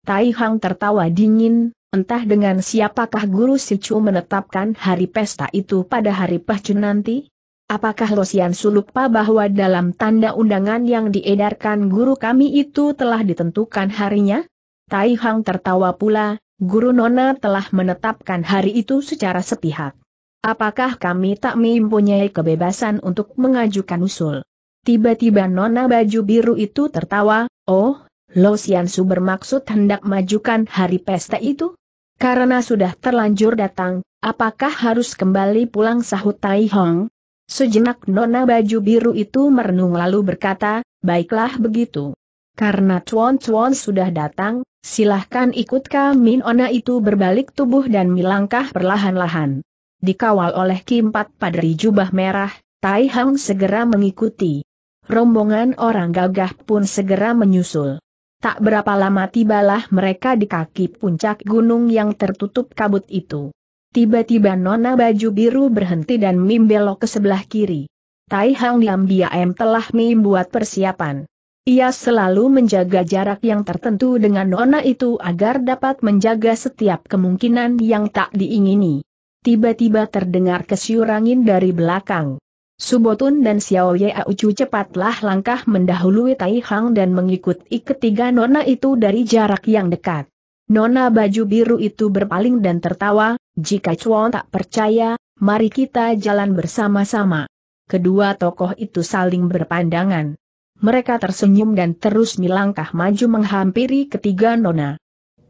Tai Hang tertawa dingin, entah dengan siapakah guru si Chu menetapkan hari pesta itu pada hari pecun nanti? Apakah Losian lupa bahwa dalam tanda undangan yang diedarkan guru kami itu telah ditentukan harinya? Tai Hang tertawa pula, guru Nona telah menetapkan hari itu secara sepihak. Apakah kami tak mempunyai kebebasan untuk mengajukan usul? Tiba-tiba Nona baju biru itu tertawa, oh, Losian Su bermaksud hendak majukan hari pesta itu? Karena sudah terlanjur datang, apakah harus kembali pulang sahut Tai Hong? Sejenak nona baju biru itu merenung lalu berkata, baiklah begitu. Karena cuan-cuan sudah datang, silahkan ikut kami nona itu berbalik tubuh dan melangkah perlahan-lahan. Dikawal oleh Kimpat Padri jubah merah, Tai Hang segera mengikuti. Rombongan orang gagah pun segera menyusul. Tak berapa lama tibalah mereka di kaki puncak gunung yang tertutup kabut itu. Tiba-tiba nona baju biru berhenti dan Mim belok ke sebelah kiri. Tai Hang diam-diam telah Mim buat persiapan. Ia selalu menjaga jarak yang tertentu dengan nona itu agar dapat menjaga setiap kemungkinan yang tak diingini. Tiba-tiba terdengar kesiur dari belakang. Subotun dan Xiao Ye Ucu cepatlah langkah mendahului Tai Hang dan mengikuti ketiga nona itu dari jarak yang dekat. Nona baju biru itu berpaling dan tertawa, jika Chuan tak percaya, mari kita jalan bersama-sama. Kedua tokoh itu saling berpandangan. Mereka tersenyum dan terus melangkah maju menghampiri ketiga nona.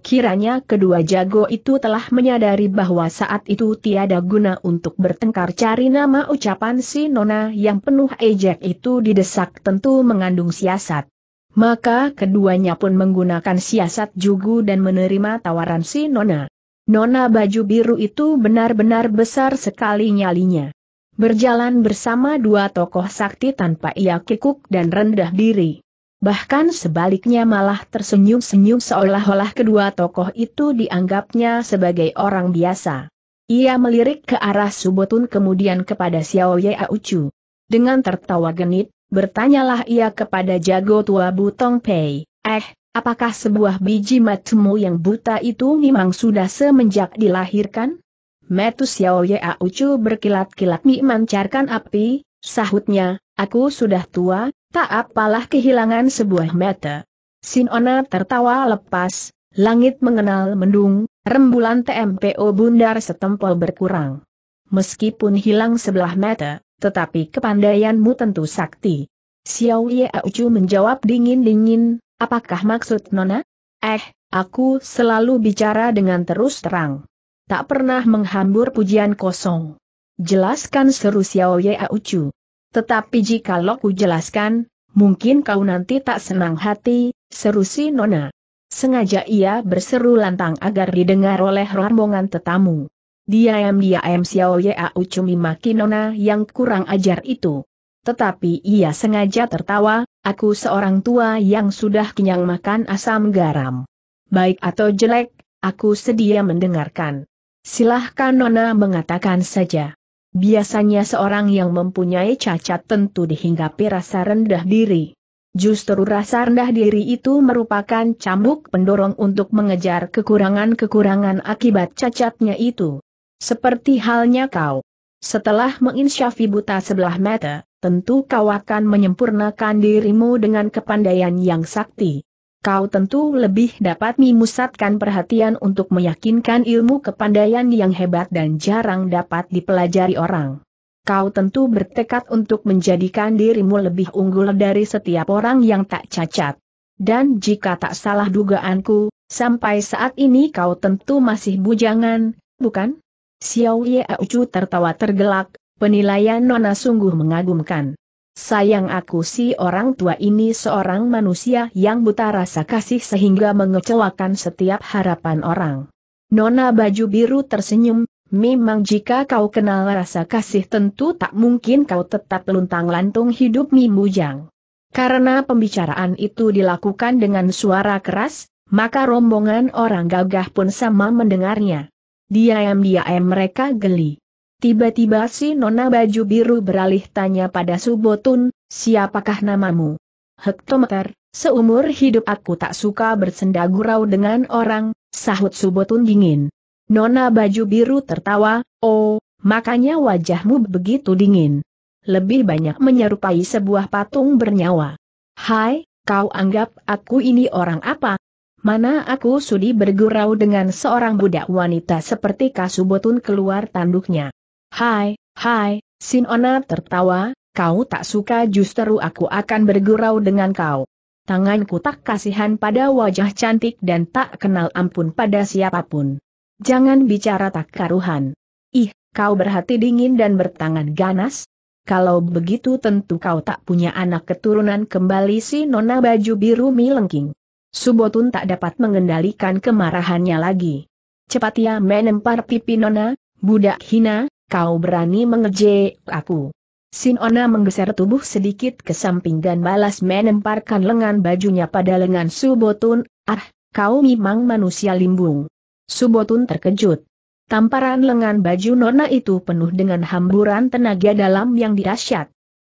Kiranya kedua jago itu telah menyadari bahwa saat itu tiada guna untuk bertengkar cari nama ucapan si Nona yang penuh ejek itu didesak tentu mengandung siasat. Maka keduanya pun menggunakan siasat jugu dan menerima tawaran si Nona. Nona baju biru itu benar-benar besar sekali nyalinya. Berjalan bersama dua tokoh sakti tanpa ia kikuk dan rendah diri. Bahkan sebaliknya malah tersenyum-senyum seolah-olah kedua tokoh itu dianggapnya sebagai orang biasa. Ia melirik ke arah Subotun kemudian kepada Xiao Ye Auchu. Dengan tertawa genit, Bertanyalah ia kepada jago tua Butong Pei, eh, apakah sebuah biji matamu yang buta itu memang sudah semenjak dilahirkan? Metus Yao Yea Ucu berkilat-kilat memancarkan api, sahutnya, aku sudah tua, tak apalah kehilangan sebuah mata. Sinona tertawa lepas, langit mengenal mendung, rembulan TMPO bundar setempel berkurang. Meskipun hilang sebelah mata, tetapi kepandaianmu tentu sakti. Xiao Ye menjawab dingin-dingin, apakah maksud Nona? Eh, aku selalu bicara dengan terus terang. Tak pernah menghambur pujian kosong. Jelaskan seru Xiao Ye Tetapi Tetapi jikalau ku jelaskan, mungkin kau nanti tak senang hati, seru si Nona. Sengaja ia berseru lantang agar didengar oleh rombongan tetamu. Dia Diam-diam Xiao Yao cumi maki nona yang kurang ajar itu. Tetapi ia sengaja tertawa, aku seorang tua yang sudah kenyang makan asam garam. Baik atau jelek, aku sedia mendengarkan. Silahkan Nona mengatakan saja. Biasanya seorang yang mempunyai cacat tentu dihinggapi rasa rendah diri. Justru rasa rendah diri itu merupakan cambuk pendorong untuk mengejar kekurangan-kekurangan akibat cacatnya itu. Seperti halnya kau. Setelah menginsyafi buta sebelah mata, tentu kau akan menyempurnakan dirimu dengan kepandaian yang sakti. Kau tentu lebih dapat memusatkan perhatian untuk meyakinkan ilmu kepandaian yang hebat dan jarang dapat dipelajari orang. Kau tentu bertekad untuk menjadikan dirimu lebih unggul dari setiap orang yang tak cacat. Dan jika tak salah dugaanku, sampai saat ini kau tentu masih bujangan, bukan? Xiao Ye Aucu tertawa tergelak, penilaian Nona sungguh mengagumkan. Sayang aku si orang tua ini seorang manusia yang buta rasa kasih sehingga mengecewakan setiap harapan orang. Nona baju biru tersenyum, memang jika kau kenal rasa kasih tentu tak mungkin kau tetap luntang-lantung hidup mimujang. Karena pembicaraan itu dilakukan dengan suara keras, maka rombongan orang gagah pun sama mendengarnya. Diam-diam mereka geli. Tiba-tiba si nona baju biru beralih tanya pada Subotun, siapakah namamu? Hektometer, seumur hidup aku tak suka bersenda gurau dengan orang, sahut Subotun dingin. Nona baju biru tertawa, oh, makanya wajahmu begitu dingin. Lebih banyak menyerupai sebuah patung bernyawa. Hai, kau anggap aku ini orang apa? Mana aku sudi bergurau dengan seorang budak wanita seperti Kasubotun keluar tanduknya. Hai, hai, Sinona tertawa, kau tak suka justru aku akan bergurau dengan kau. Tanganku tak kasihan pada wajah cantik dan tak kenal ampun pada siapapun. Jangan bicara tak karuhan. Ih, kau berhati dingin dan bertangan ganas? Kalau begitu tentu kau tak punya anak keturunan kembali si nona baju biru milengking. Subotun tak dapat mengendalikan kemarahannya lagi. Cepat ia menempar pipi Nona, budak hina, kau berani mengejek aku. Sinona menggeser tubuh sedikit ke samping dan balas menemparkan lengan bajunya pada lengan Subotun, ah, kau memang manusia limbung. Subotun terkejut. Tamparan lengan baju Nona itu penuh dengan hamburan tenaga dalam yang dirasyat.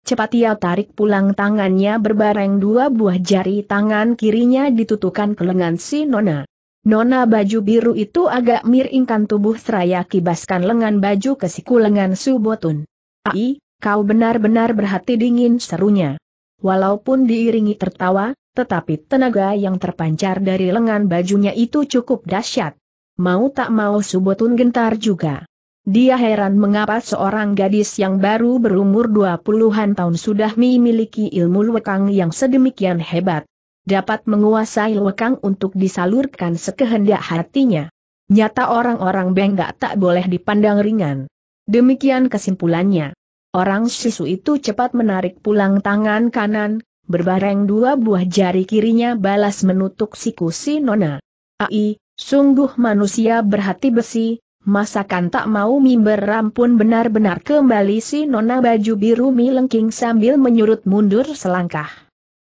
Cepat ia tarik pulang tangannya berbareng dua buah jari tangan kirinya ditutukan ke lengan si Nona. Nona baju biru itu agak miringkan tubuh seraya kibaskan lengan baju ke siku lengan Subotun. Ai, kau benar-benar berhati dingin serunya. Walaupun diiringi tertawa, tetapi tenaga yang terpancar dari lengan bajunya itu cukup dahsyat. Mau tak mau Subotun gentar juga. Dia heran mengapa seorang gadis yang baru berumur 20-an tahun sudah memiliki ilmu lekang yang sedemikian hebat. Dapat menguasai lekang untuk disalurkan sekehendak hatinya. Nyata orang-orang Benggak tak boleh dipandang ringan. Demikian kesimpulannya. Orang sisu itu cepat menarik pulang tangan kanan, berbareng dua buah jari kirinya balas menutup siku si nona. Ai, sungguh manusia berhati besi, masakan tak mau mimber rampun benar-benar kembali si nona baju biru milengking sambil menyurut mundur selangkah.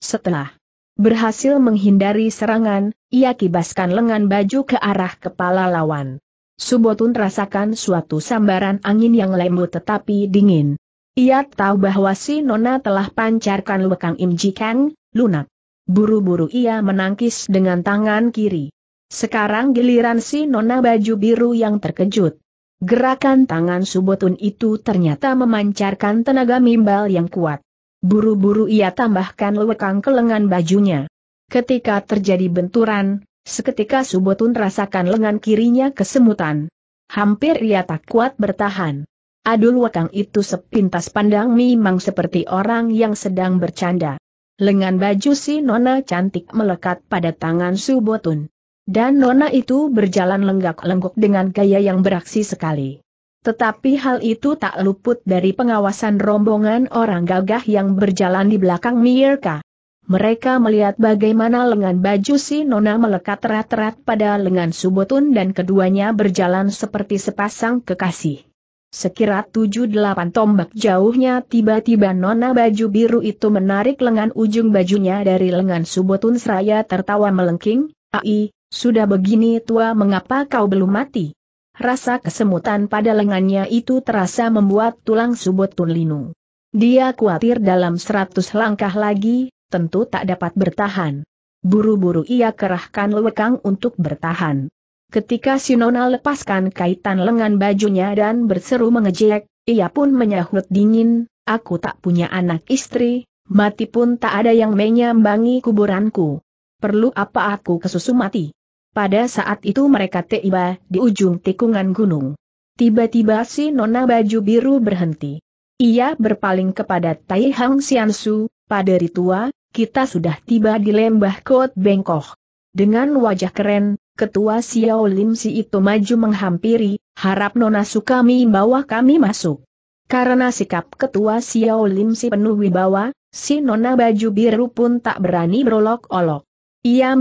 Setelah berhasil menghindari serangan, ia kibaskan lengan baju ke arah kepala lawan. Subotun rasakan suatu sambaran angin yang lembut tetapi dingin. Ia tahu bahwa si nona telah pancarkan lekang imjikan, lunak. Buru-buru ia menangkis dengan tangan kiri. Sekarang giliran si nona baju biru yang terkejut. Gerakan tangan Subotun itu ternyata memancarkan tenaga mimbal yang kuat. Buru-buru ia tambahkan lewekang ke lengan bajunya. Ketika terjadi benturan, seketika Subotun rasakan lengan kirinya kesemutan. Hampir ia tak kuat bertahan. Adul Wakang itu sepintas pandang memang seperti orang yang sedang bercanda. Lengan baju si nona cantik melekat pada tangan Subotun. Dan nona itu berjalan lenggak-lenggok dengan gaya yang beraksi sekali. Tetapi hal itu tak luput dari pengawasan rombongan orang gagah yang berjalan di belakang Mirka. Mereka melihat bagaimana lengan baju si Nona melekat erat-erat pada lengan Subotun dan keduanya berjalan seperti sepasang kekasih. Sekira tujuh delapan tombak jauhnya tiba-tiba Nona baju biru itu menarik lengan ujung bajunya dari lengan Subotun seraya tertawa melengking, Ai, sudah begini tua mengapa kau belum mati? Rasa kesemutan pada lengannya itu terasa membuat tulang subut Tunlinu. Dia khawatir dalam seratus langkah lagi, tentu tak dapat bertahan. Buru-buru ia kerahkan lewekang untuk bertahan. Ketika Sinona lepaskan kaitan lengan bajunya dan berseru mengejek, ia pun menyahut dingin, aku tak punya anak istri, mati pun tak ada yang menyambangi kuburanku. Perlu apa aku kesusu mati? Pada saat itu mereka tiba di ujung tikungan gunung. Tiba-tiba si nona baju biru berhenti. Ia berpaling kepada Tai Hang Xiansu, pada ritua, kita sudah tiba di lembah Kot Bengkok. Dengan wajah keren, ketua Xiao Lim Si itu maju menghampiri, harap Nona Sukami bawa kami masuk. Karena sikap ketua Xiao Lim Si penuh wibawa, si Nona baju biru pun tak berani berolok-olok. Ia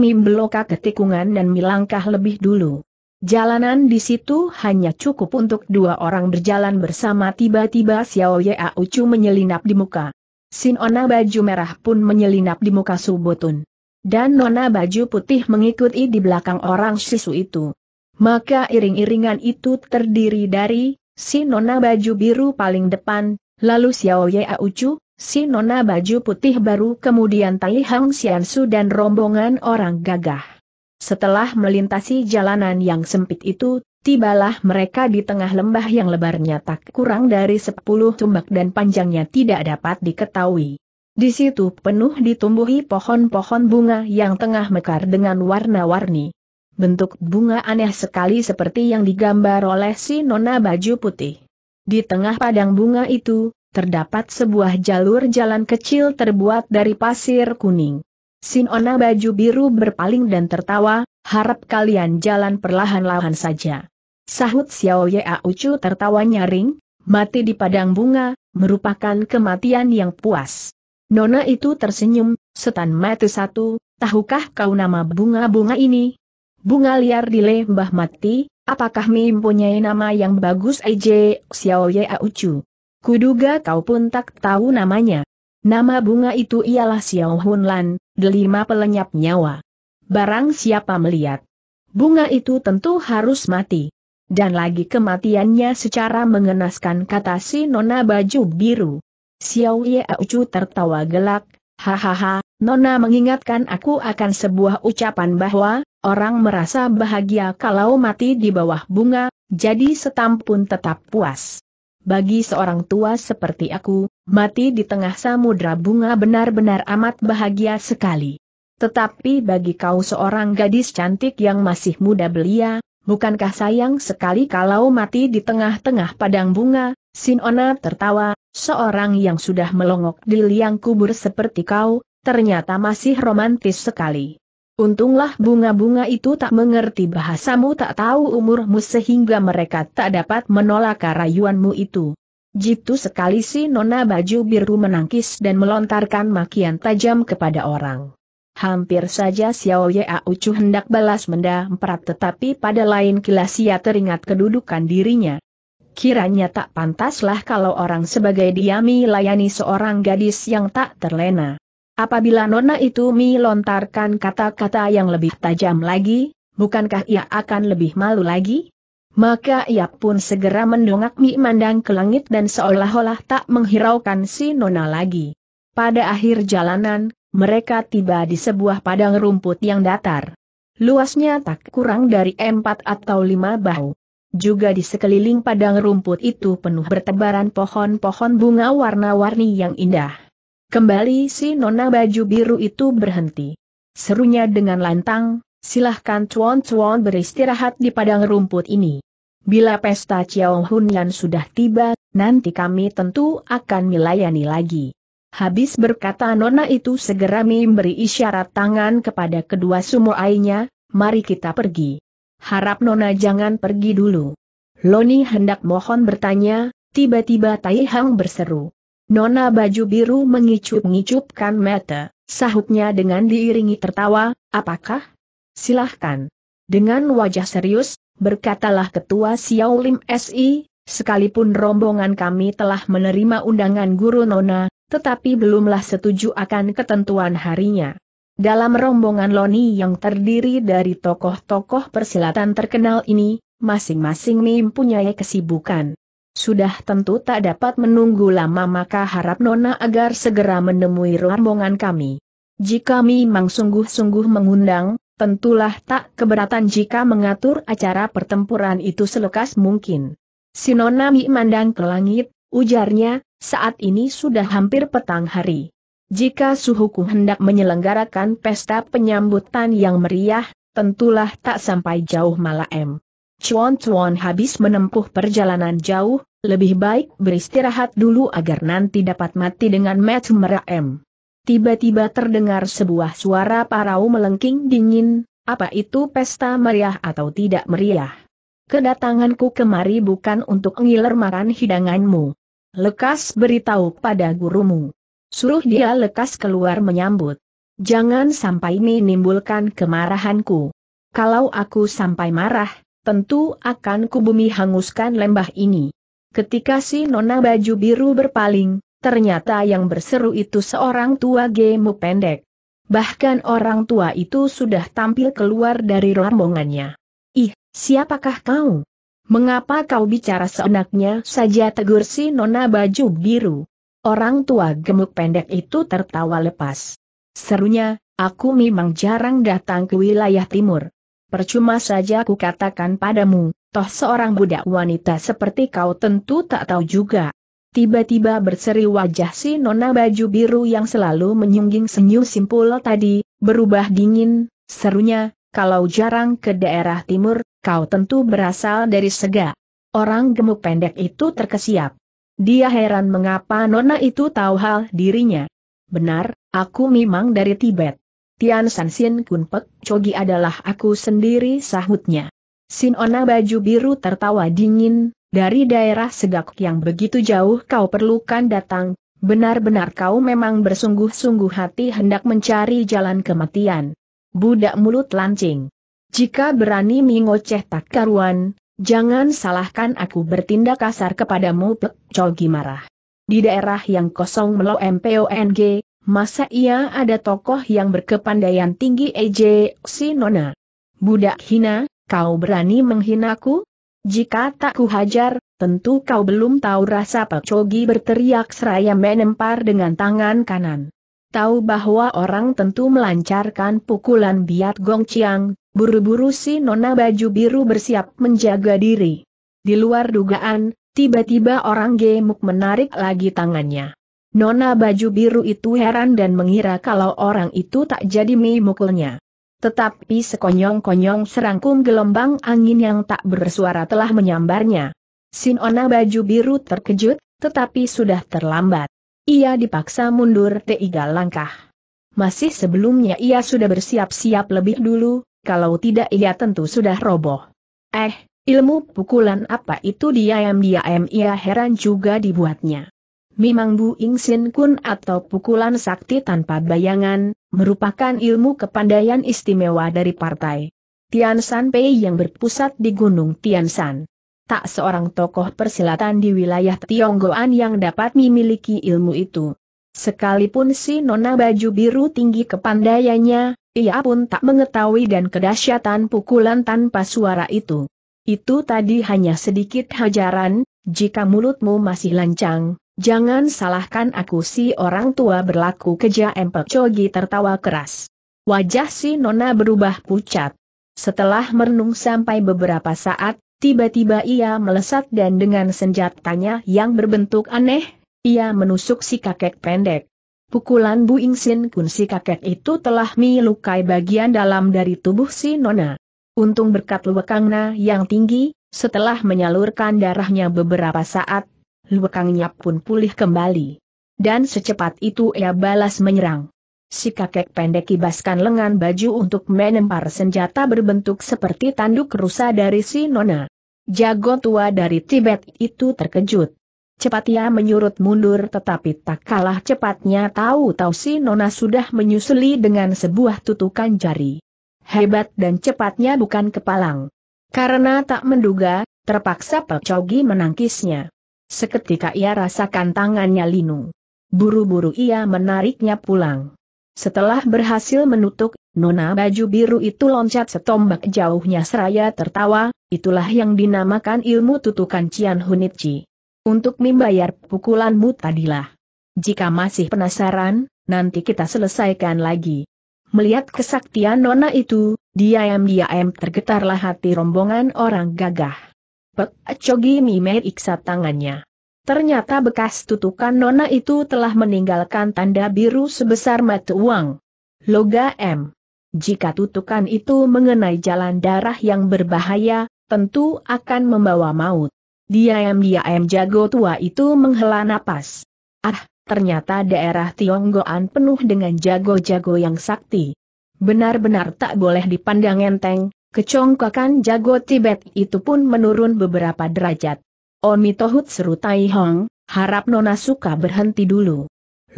ke ketikungan dan melangkah lebih dulu. Jalanan di situ hanya cukup untuk dua orang berjalan bersama tiba-tiba Xiao Ya Ucu menyelinap di muka. Sinona baju merah pun menyelinap di muka Subotun. Dan Nona baju putih mengikuti di belakang orang sisu itu. Maka iring-iringan itu terdiri dari, si Nona baju biru paling depan, lalu Xiao Ya Ucu, si nona baju putih baru kemudian Tai Hang Xiansu dan rombongan orang gagah. Setelah melintasi jalanan yang sempit itu, tibalah mereka di tengah lembah yang lebarnya tak kurang dari 10 tumbak dan panjangnya tidak dapat diketahui. Di situ penuh ditumbuhi pohon-pohon bunga yang tengah mekar dengan warna-warni. Bentuk bunga aneh sekali seperti yang digambar oleh si nona baju putih. Di tengah padang bunga itu, terdapat sebuah jalur jalan kecil terbuat dari pasir kuning. Sinona baju biru berpaling dan tertawa, harap kalian jalan perlahan-lahan saja. Sahut Xiao Ya Ucu tertawa nyaring, mati di padang bunga, merupakan kematian yang puas. Nona itu tersenyum, setan mati satu, tahukah kau nama bunga-bunga ini? Bunga liar di lembah mati, apakah mempunyai nama yang bagus Eje Xiao Ya Ucu? Kuduga kau pun tak tahu namanya. Nama bunga itu ialah Xiao Hunlan, delima pelenyap nyawa. Barang siapa melihat bunga itu tentu harus mati. Dan lagi kematiannya secara mengenaskan kata si nona baju biru. Xiao Ye Aucu tertawa gelak, hahaha, nona mengingatkan aku akan sebuah ucapan bahwa, orang merasa bahagia kalau mati di bawah bunga, jadi setam pun tetap puas bagi seorang tua seperti aku, mati di tengah samudra bunga benar-benar amat bahagia sekali. Tetapi bagi kau seorang gadis cantik yang masih muda belia, bukankah sayang sekali kalau mati di tengah-tengah padang bunga? Sinona tertawa, seorang yang sudah melongok di liang kubur seperti kau, ternyata masih romantis sekali. Untunglah bunga-bunga itu tak mengerti bahasamu tak tahu umurmu sehingga mereka tak dapat menolak rayuanmu itu. Jitu sekali si nona baju biru menangkis dan melontarkan makian tajam kepada orang. Hampir saja Xiao Ye Ucu hendak balas mendamprat tetapi pada lain kilas ia teringat kedudukan dirinya. Kiranya tak pantaslah kalau orang sebagai diami layani seorang gadis yang tak terlena. Apabila nona itu melontarkan kata-kata yang lebih tajam lagi, bukankah ia akan lebih malu lagi? Maka ia pun segera mendongak memandang ke langit dan seolah-olah tak menghiraukan si nona lagi. Pada akhir jalanan, mereka tiba di sebuah padang rumput yang datar. Luasnya tak kurang dari empat atau lima bahu. Juga di sekeliling padang rumput itu penuh bertebaran pohon-pohon bunga warna-warni yang indah. Kembali si nona baju biru itu berhenti. Serunya dengan lantang, silahkan cuan-cuan beristirahat di padang rumput ini. Bila pesta Hun Yan sudah tiba, nanti kami tentu akan melayani lagi. Habis berkata nona itu segera memberi isyarat tangan kepada kedua sumoainya, mari kita pergi. Harap nona jangan pergi dulu. Loni hendak mohon bertanya, tiba-tiba Tai Hang berseru. Nona baju biru mengicup-ngicupkan mata, sahutnya dengan diiringi tertawa, apakah? Silahkan. Dengan wajah serius, berkatalah ketua Xiao Lim SI, sekalipun rombongan kami telah menerima undangan guru Nona, tetapi belumlah setuju akan ketentuan harinya. Dalam rombongan Loni yang terdiri dari tokoh-tokoh persilatan terkenal ini, masing-masing mempunyai kesibukan. Sudah tentu tak dapat menunggu lama maka harap Nona agar segera menemui rombongan kami. Jika memang sungguh-sungguh mengundang, tentulah tak keberatan jika mengatur acara pertempuran itu selekas mungkin. Si Nona Mi mandang ke langit, ujarnya, saat ini sudah hampir petang hari. Jika suhuku hendak menyelenggarakan pesta penyambutan yang meriah, tentulah tak sampai jauh malam. Chuan Chuan habis menempuh perjalanan jauh, lebih baik beristirahat dulu agar nanti dapat mati dengan Matthew Meraem. Tiba-tiba terdengar sebuah suara parau melengking dingin, apa itu pesta meriah atau tidak meriah? Kedatanganku kemari bukan untuk ngiler makan hidanganmu. Lekas beritahu pada gurumu. Suruh dia lekas keluar menyambut. Jangan sampai ini menimbulkan kemarahanku. Kalau aku sampai marah, tentu akan kubumi hanguskan lembah ini. Ketika si nona baju biru berpaling, ternyata yang berseru itu seorang tua gemuk pendek. Bahkan orang tua itu sudah tampil keluar dari rombongannya. Ih, siapakah kau? Mengapa kau bicara seenaknya saja tegur si nona baju biru? Orang tua gemuk pendek itu tertawa lepas. Serunya, aku memang jarang datang ke wilayah timur percuma saja ku katakan padamu, toh seorang budak wanita seperti kau tentu tak tahu juga. Tiba-tiba berseri wajah si nona baju biru yang selalu menyungging senyum simpul tadi, berubah dingin, serunya, kalau jarang ke daerah timur, kau tentu berasal dari Sega. Orang gemuk pendek itu terkesiap. Dia heran mengapa nona itu tahu hal dirinya. Benar, aku memang dari Tibet. Tian San Sin Kun Pek, Cogi adalah aku sendiri sahutnya. ona baju biru tertawa dingin, dari daerah segak yang begitu jauh kau perlukan datang, benar-benar kau memang bersungguh-sungguh hati hendak mencari jalan kematian. Budak mulut lancing. Jika berani mengoceh tak karuan, jangan salahkan aku bertindak kasar kepadamu Pek Cogi marah. Di daerah yang kosong Melo MPONG, masa ia ada tokoh yang berkepandaian tinggi EJ si nona, Budak hina, kau berani menghinaku? Jika tak kuhajar, tentu kau belum tahu rasa Pak berteriak seraya menempar dengan tangan kanan. Tahu bahwa orang tentu melancarkan pukulan biat Gong buru-buru si nona baju biru bersiap menjaga diri. Di luar dugaan, Tiba-tiba orang gemuk menarik lagi tangannya. Nona baju biru itu heran dan mengira kalau orang itu tak jadi memukulnya. Tetapi sekonyong-konyong serangkum gelombang angin yang tak bersuara telah menyambarnya. Sinona baju biru terkejut, tetapi sudah terlambat. Ia dipaksa mundur tiga langkah. Masih sebelumnya ia sudah bersiap-siap lebih dulu, kalau tidak ia tentu sudah roboh. Eh, ilmu pukulan apa itu diam-diam ia heran juga dibuatnya. Memang Bu Ing Sin Kun atau pukulan sakti tanpa bayangan, merupakan ilmu kepandaian istimewa dari partai Tian San Pei yang berpusat di Gunung Tian San. Tak seorang tokoh persilatan di wilayah Tionggoan yang dapat memiliki ilmu itu. Sekalipun si nona baju biru tinggi kepandaiannya, ia pun tak mengetahui dan kedahsyatan pukulan tanpa suara itu. Itu tadi hanya sedikit hajaran, jika mulutmu masih lancang, Jangan salahkan aku si orang tua berlaku kejam Empek cogi tertawa keras. Wajah si Nona berubah pucat. Setelah merenung sampai beberapa saat, tiba-tiba ia melesat dan dengan senjatanya yang berbentuk aneh, ia menusuk si kakek pendek. Pukulan Bu Ingsin Kun si kakek itu telah melukai bagian dalam dari tubuh si Nona. Untung berkat lewekangna yang tinggi, setelah menyalurkan darahnya beberapa saat, lubekangnya pun pulih kembali. Dan secepat itu ia balas menyerang. Si kakek pendek kibaskan lengan baju untuk menempar senjata berbentuk seperti tanduk rusa dari si nona. Jago tua dari Tibet itu terkejut. Cepat ia menyurut mundur tetapi tak kalah cepatnya tahu-tahu si Nona sudah menyusuli dengan sebuah tutukan jari. Hebat dan cepatnya bukan kepalang. Karena tak menduga, terpaksa pecogi menangkisnya. Seketika ia rasakan tangannya linu. Buru-buru ia menariknya pulang. Setelah berhasil menutup, nona baju biru itu loncat setombak jauhnya seraya tertawa, itulah yang dinamakan ilmu tutukan Cian Hunitji. Untuk membayar pukulanmu tadilah. Jika masih penasaran, nanti kita selesaikan lagi. Melihat kesaktian nona itu, diam-diam tergetarlah hati rombongan orang gagah. Pek Mime iksa tangannya. Ternyata bekas tutukan nona itu telah meninggalkan tanda biru sebesar mata uang. Loga M. Jika tutukan itu mengenai jalan darah yang berbahaya, tentu akan membawa maut. dia diam jago tua itu menghela napas. Ah, ternyata daerah Tionggoan penuh dengan jago-jago yang sakti. Benar-benar tak boleh dipandang enteng, Kecongkakan jago Tibet itu pun menurun beberapa derajat. Omi Tohut seru Tai Hong, harap Nona suka berhenti dulu.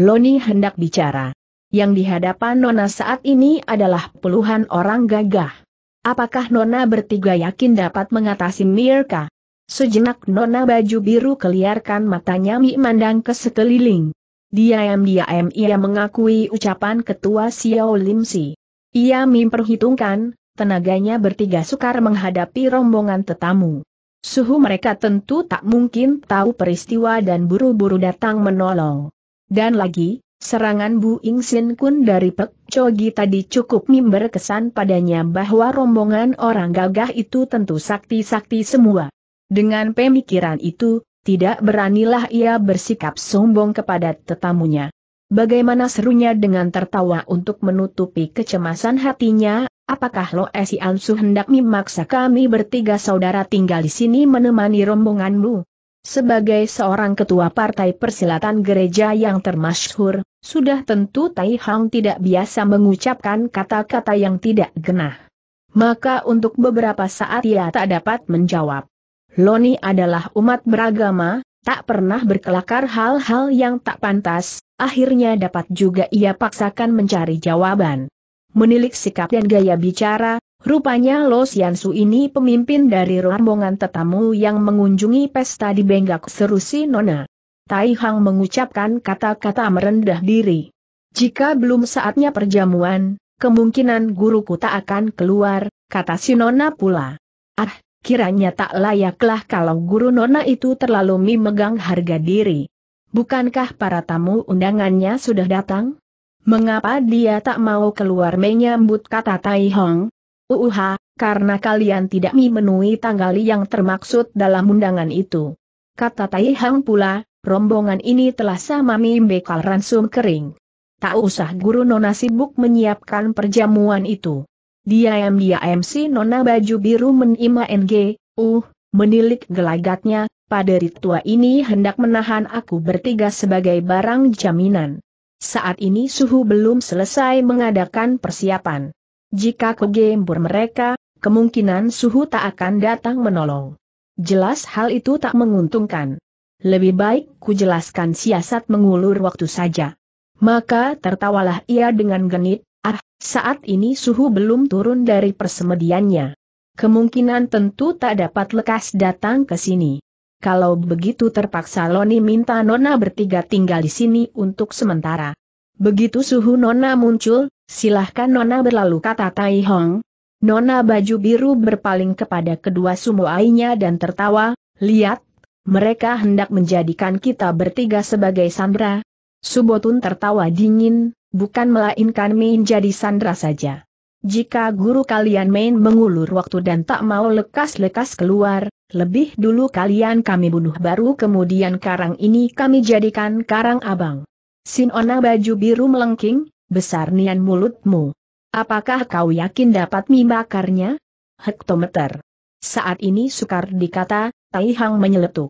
Loni hendak bicara. Yang di hadapan Nona saat ini adalah puluhan orang gagah. Apakah Nona bertiga yakin dapat mengatasi Mirka? Sejenak Nona baju biru keliarkan matanya Mi mandang ke sekeliling. Diam-diam ia mengakui ucapan ketua Xiao Lim Si. Ia memperhitungkan, Tenaganya bertiga sukar menghadapi rombongan tetamu. Suhu mereka tentu tak mungkin tahu peristiwa dan buru-buru datang menolong. Dan lagi, serangan Bu Ing Sin Kun dari Pek Chogi tadi cukup mimber kesan padanya bahwa rombongan orang gagah itu tentu sakti-sakti semua. Dengan pemikiran itu, tidak beranilah ia bersikap sombong kepada tetamunya. Bagaimana serunya dengan tertawa untuk menutupi kecemasan hatinya, apakah Lo Esi Ansu hendak memaksa kami bertiga saudara tinggal di sini menemani rombonganmu? Sebagai seorang ketua partai persilatan gereja yang termasyhur, sudah tentu Tai Hang tidak biasa mengucapkan kata-kata yang tidak genah. Maka untuk beberapa saat ia tak dapat menjawab. Loni adalah umat beragama, tak pernah berkelakar hal-hal yang tak pantas, akhirnya dapat juga ia paksakan mencari jawaban. Menilik sikap dan gaya bicara, rupanya Lo Xiansu ini pemimpin dari rombongan tetamu yang mengunjungi pesta di Benggak Seru si Nona. Tai Hang mengucapkan kata-kata merendah diri. Jika belum saatnya perjamuan, kemungkinan guruku tak akan keluar, kata si Nona pula. Ah, kiranya tak layaklah kalau guru nona itu terlalu memegang harga diri. Bukankah para tamu undangannya sudah datang? Mengapa dia tak mau keluar menyambut kata Tai Hong? Uuha, karena kalian tidak memenuhi tanggal yang termaksud dalam undangan itu. Kata Tai Hong pula, rombongan ini telah sama membekal ransum kering. Tak usah guru nona sibuk menyiapkan perjamuan itu. Diam-diam si nona baju biru menima NG, uh, menilik gelagatnya, pada ritua ini hendak menahan aku bertiga sebagai barang jaminan. Saat ini suhu belum selesai mengadakan persiapan. Jika kegembur mereka, kemungkinan suhu tak akan datang menolong. Jelas hal itu tak menguntungkan. Lebih baik ku jelaskan siasat mengulur waktu saja. Maka tertawalah ia dengan genit, saat ini suhu belum turun dari persemediannya. Kemungkinan tentu tak dapat lekas datang ke sini. Kalau begitu terpaksa Loni minta Nona bertiga tinggal di sini untuk sementara. Begitu suhu Nona muncul, silahkan Nona berlalu kata Tai Hong. Nona baju biru berpaling kepada kedua ainya dan tertawa, lihat, mereka hendak menjadikan kita bertiga sebagai sandra. Subotun tertawa dingin, bukan melainkan main jadi sandra saja. Jika guru kalian main mengulur waktu dan tak mau lekas-lekas keluar, lebih dulu kalian kami bunuh baru kemudian karang ini kami jadikan karang abang. Sinona baju biru melengking, besar nian mulutmu. Apakah kau yakin dapat mimakarnya? Hektometer. Saat ini sukar dikata, Taihang menyeletuk.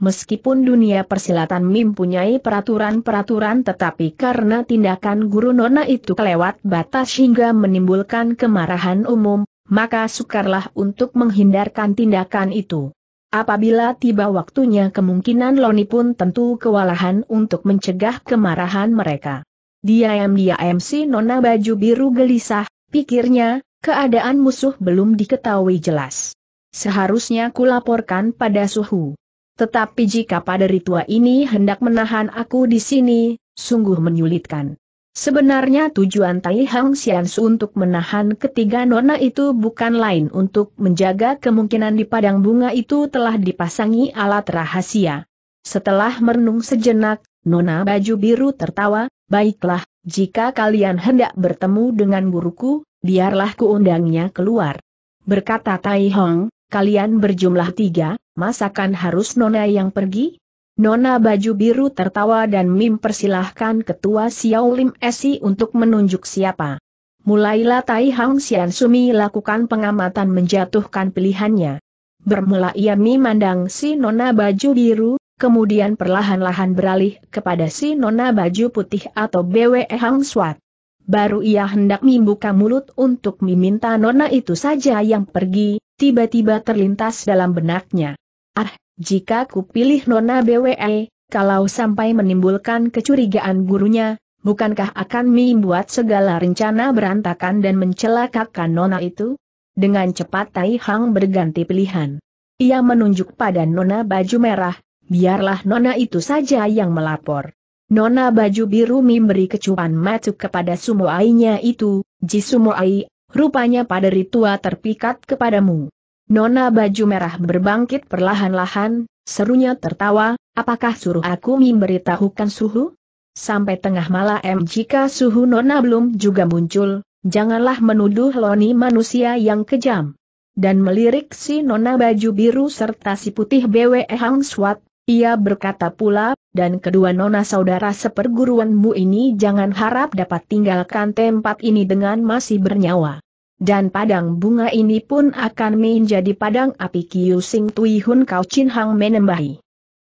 Meskipun dunia persilatan mempunyai peraturan-peraturan tetapi karena tindakan guru nona itu kelewat batas hingga menimbulkan kemarahan umum, maka sukarlah untuk menghindarkan tindakan itu. Apabila tiba waktunya kemungkinan Loni pun tentu kewalahan untuk mencegah kemarahan mereka. Diam-diam si Nona baju biru gelisah, pikirnya, keadaan musuh belum diketahui jelas. Seharusnya kulaporkan pada suhu. Tetapi jika pada ritua ini hendak menahan aku di sini, sungguh menyulitkan. Sebenarnya tujuan Tai Hang Xians untuk menahan ketiga nona itu bukan lain untuk menjaga kemungkinan di padang bunga itu telah dipasangi alat rahasia. Setelah merenung sejenak, nona baju biru tertawa, baiklah, jika kalian hendak bertemu dengan guruku, biarlah kuundangnya keluar. Berkata Tai Hong, kalian berjumlah tiga, masakan harus Nona yang pergi? Nona baju biru tertawa dan Mim persilahkan ketua Xiao Lim Esi untuk menunjuk siapa. Mulailah Tai Hang Xian Sumi lakukan pengamatan menjatuhkan pilihannya. Bermula ia memandang si Nona baju biru, kemudian perlahan-lahan beralih kepada si Nona baju putih atau BWE Hang Swat. Baru ia hendak membuka mulut untuk meminta Nona itu saja yang pergi, tiba-tiba terlintas dalam benaknya. Ah, jika kupilih Nona BWE, kalau sampai menimbulkan kecurigaan gurunya, bukankah akan membuat segala rencana berantakan dan mencelakakan Nona itu? Dengan cepat Tai Hang berganti pilihan. Ia menunjuk pada Nona baju merah, biarlah Nona itu saja yang melapor. Nona baju biru memberi kecupan matu kepada Sumo Ainya itu, Ji Sumo Sumoai, rupanya pada ritua terpikat kepadamu. Nona baju merah berbangkit perlahan-lahan, serunya tertawa, apakah suruh aku memberitahukan suhu? Sampai tengah malam jika suhu Nona belum juga muncul, janganlah menuduh Loni manusia yang kejam. Dan melirik si Nona baju biru serta si putih BWE Hang Swat, ia berkata pula, dan kedua nona saudara seperguruanmu ini jangan harap dapat tinggalkan tempat ini dengan masih bernyawa. Dan padang bunga ini pun akan menjadi padang api Kiu Sing Tui Hun Kau Chin Hang menembahi.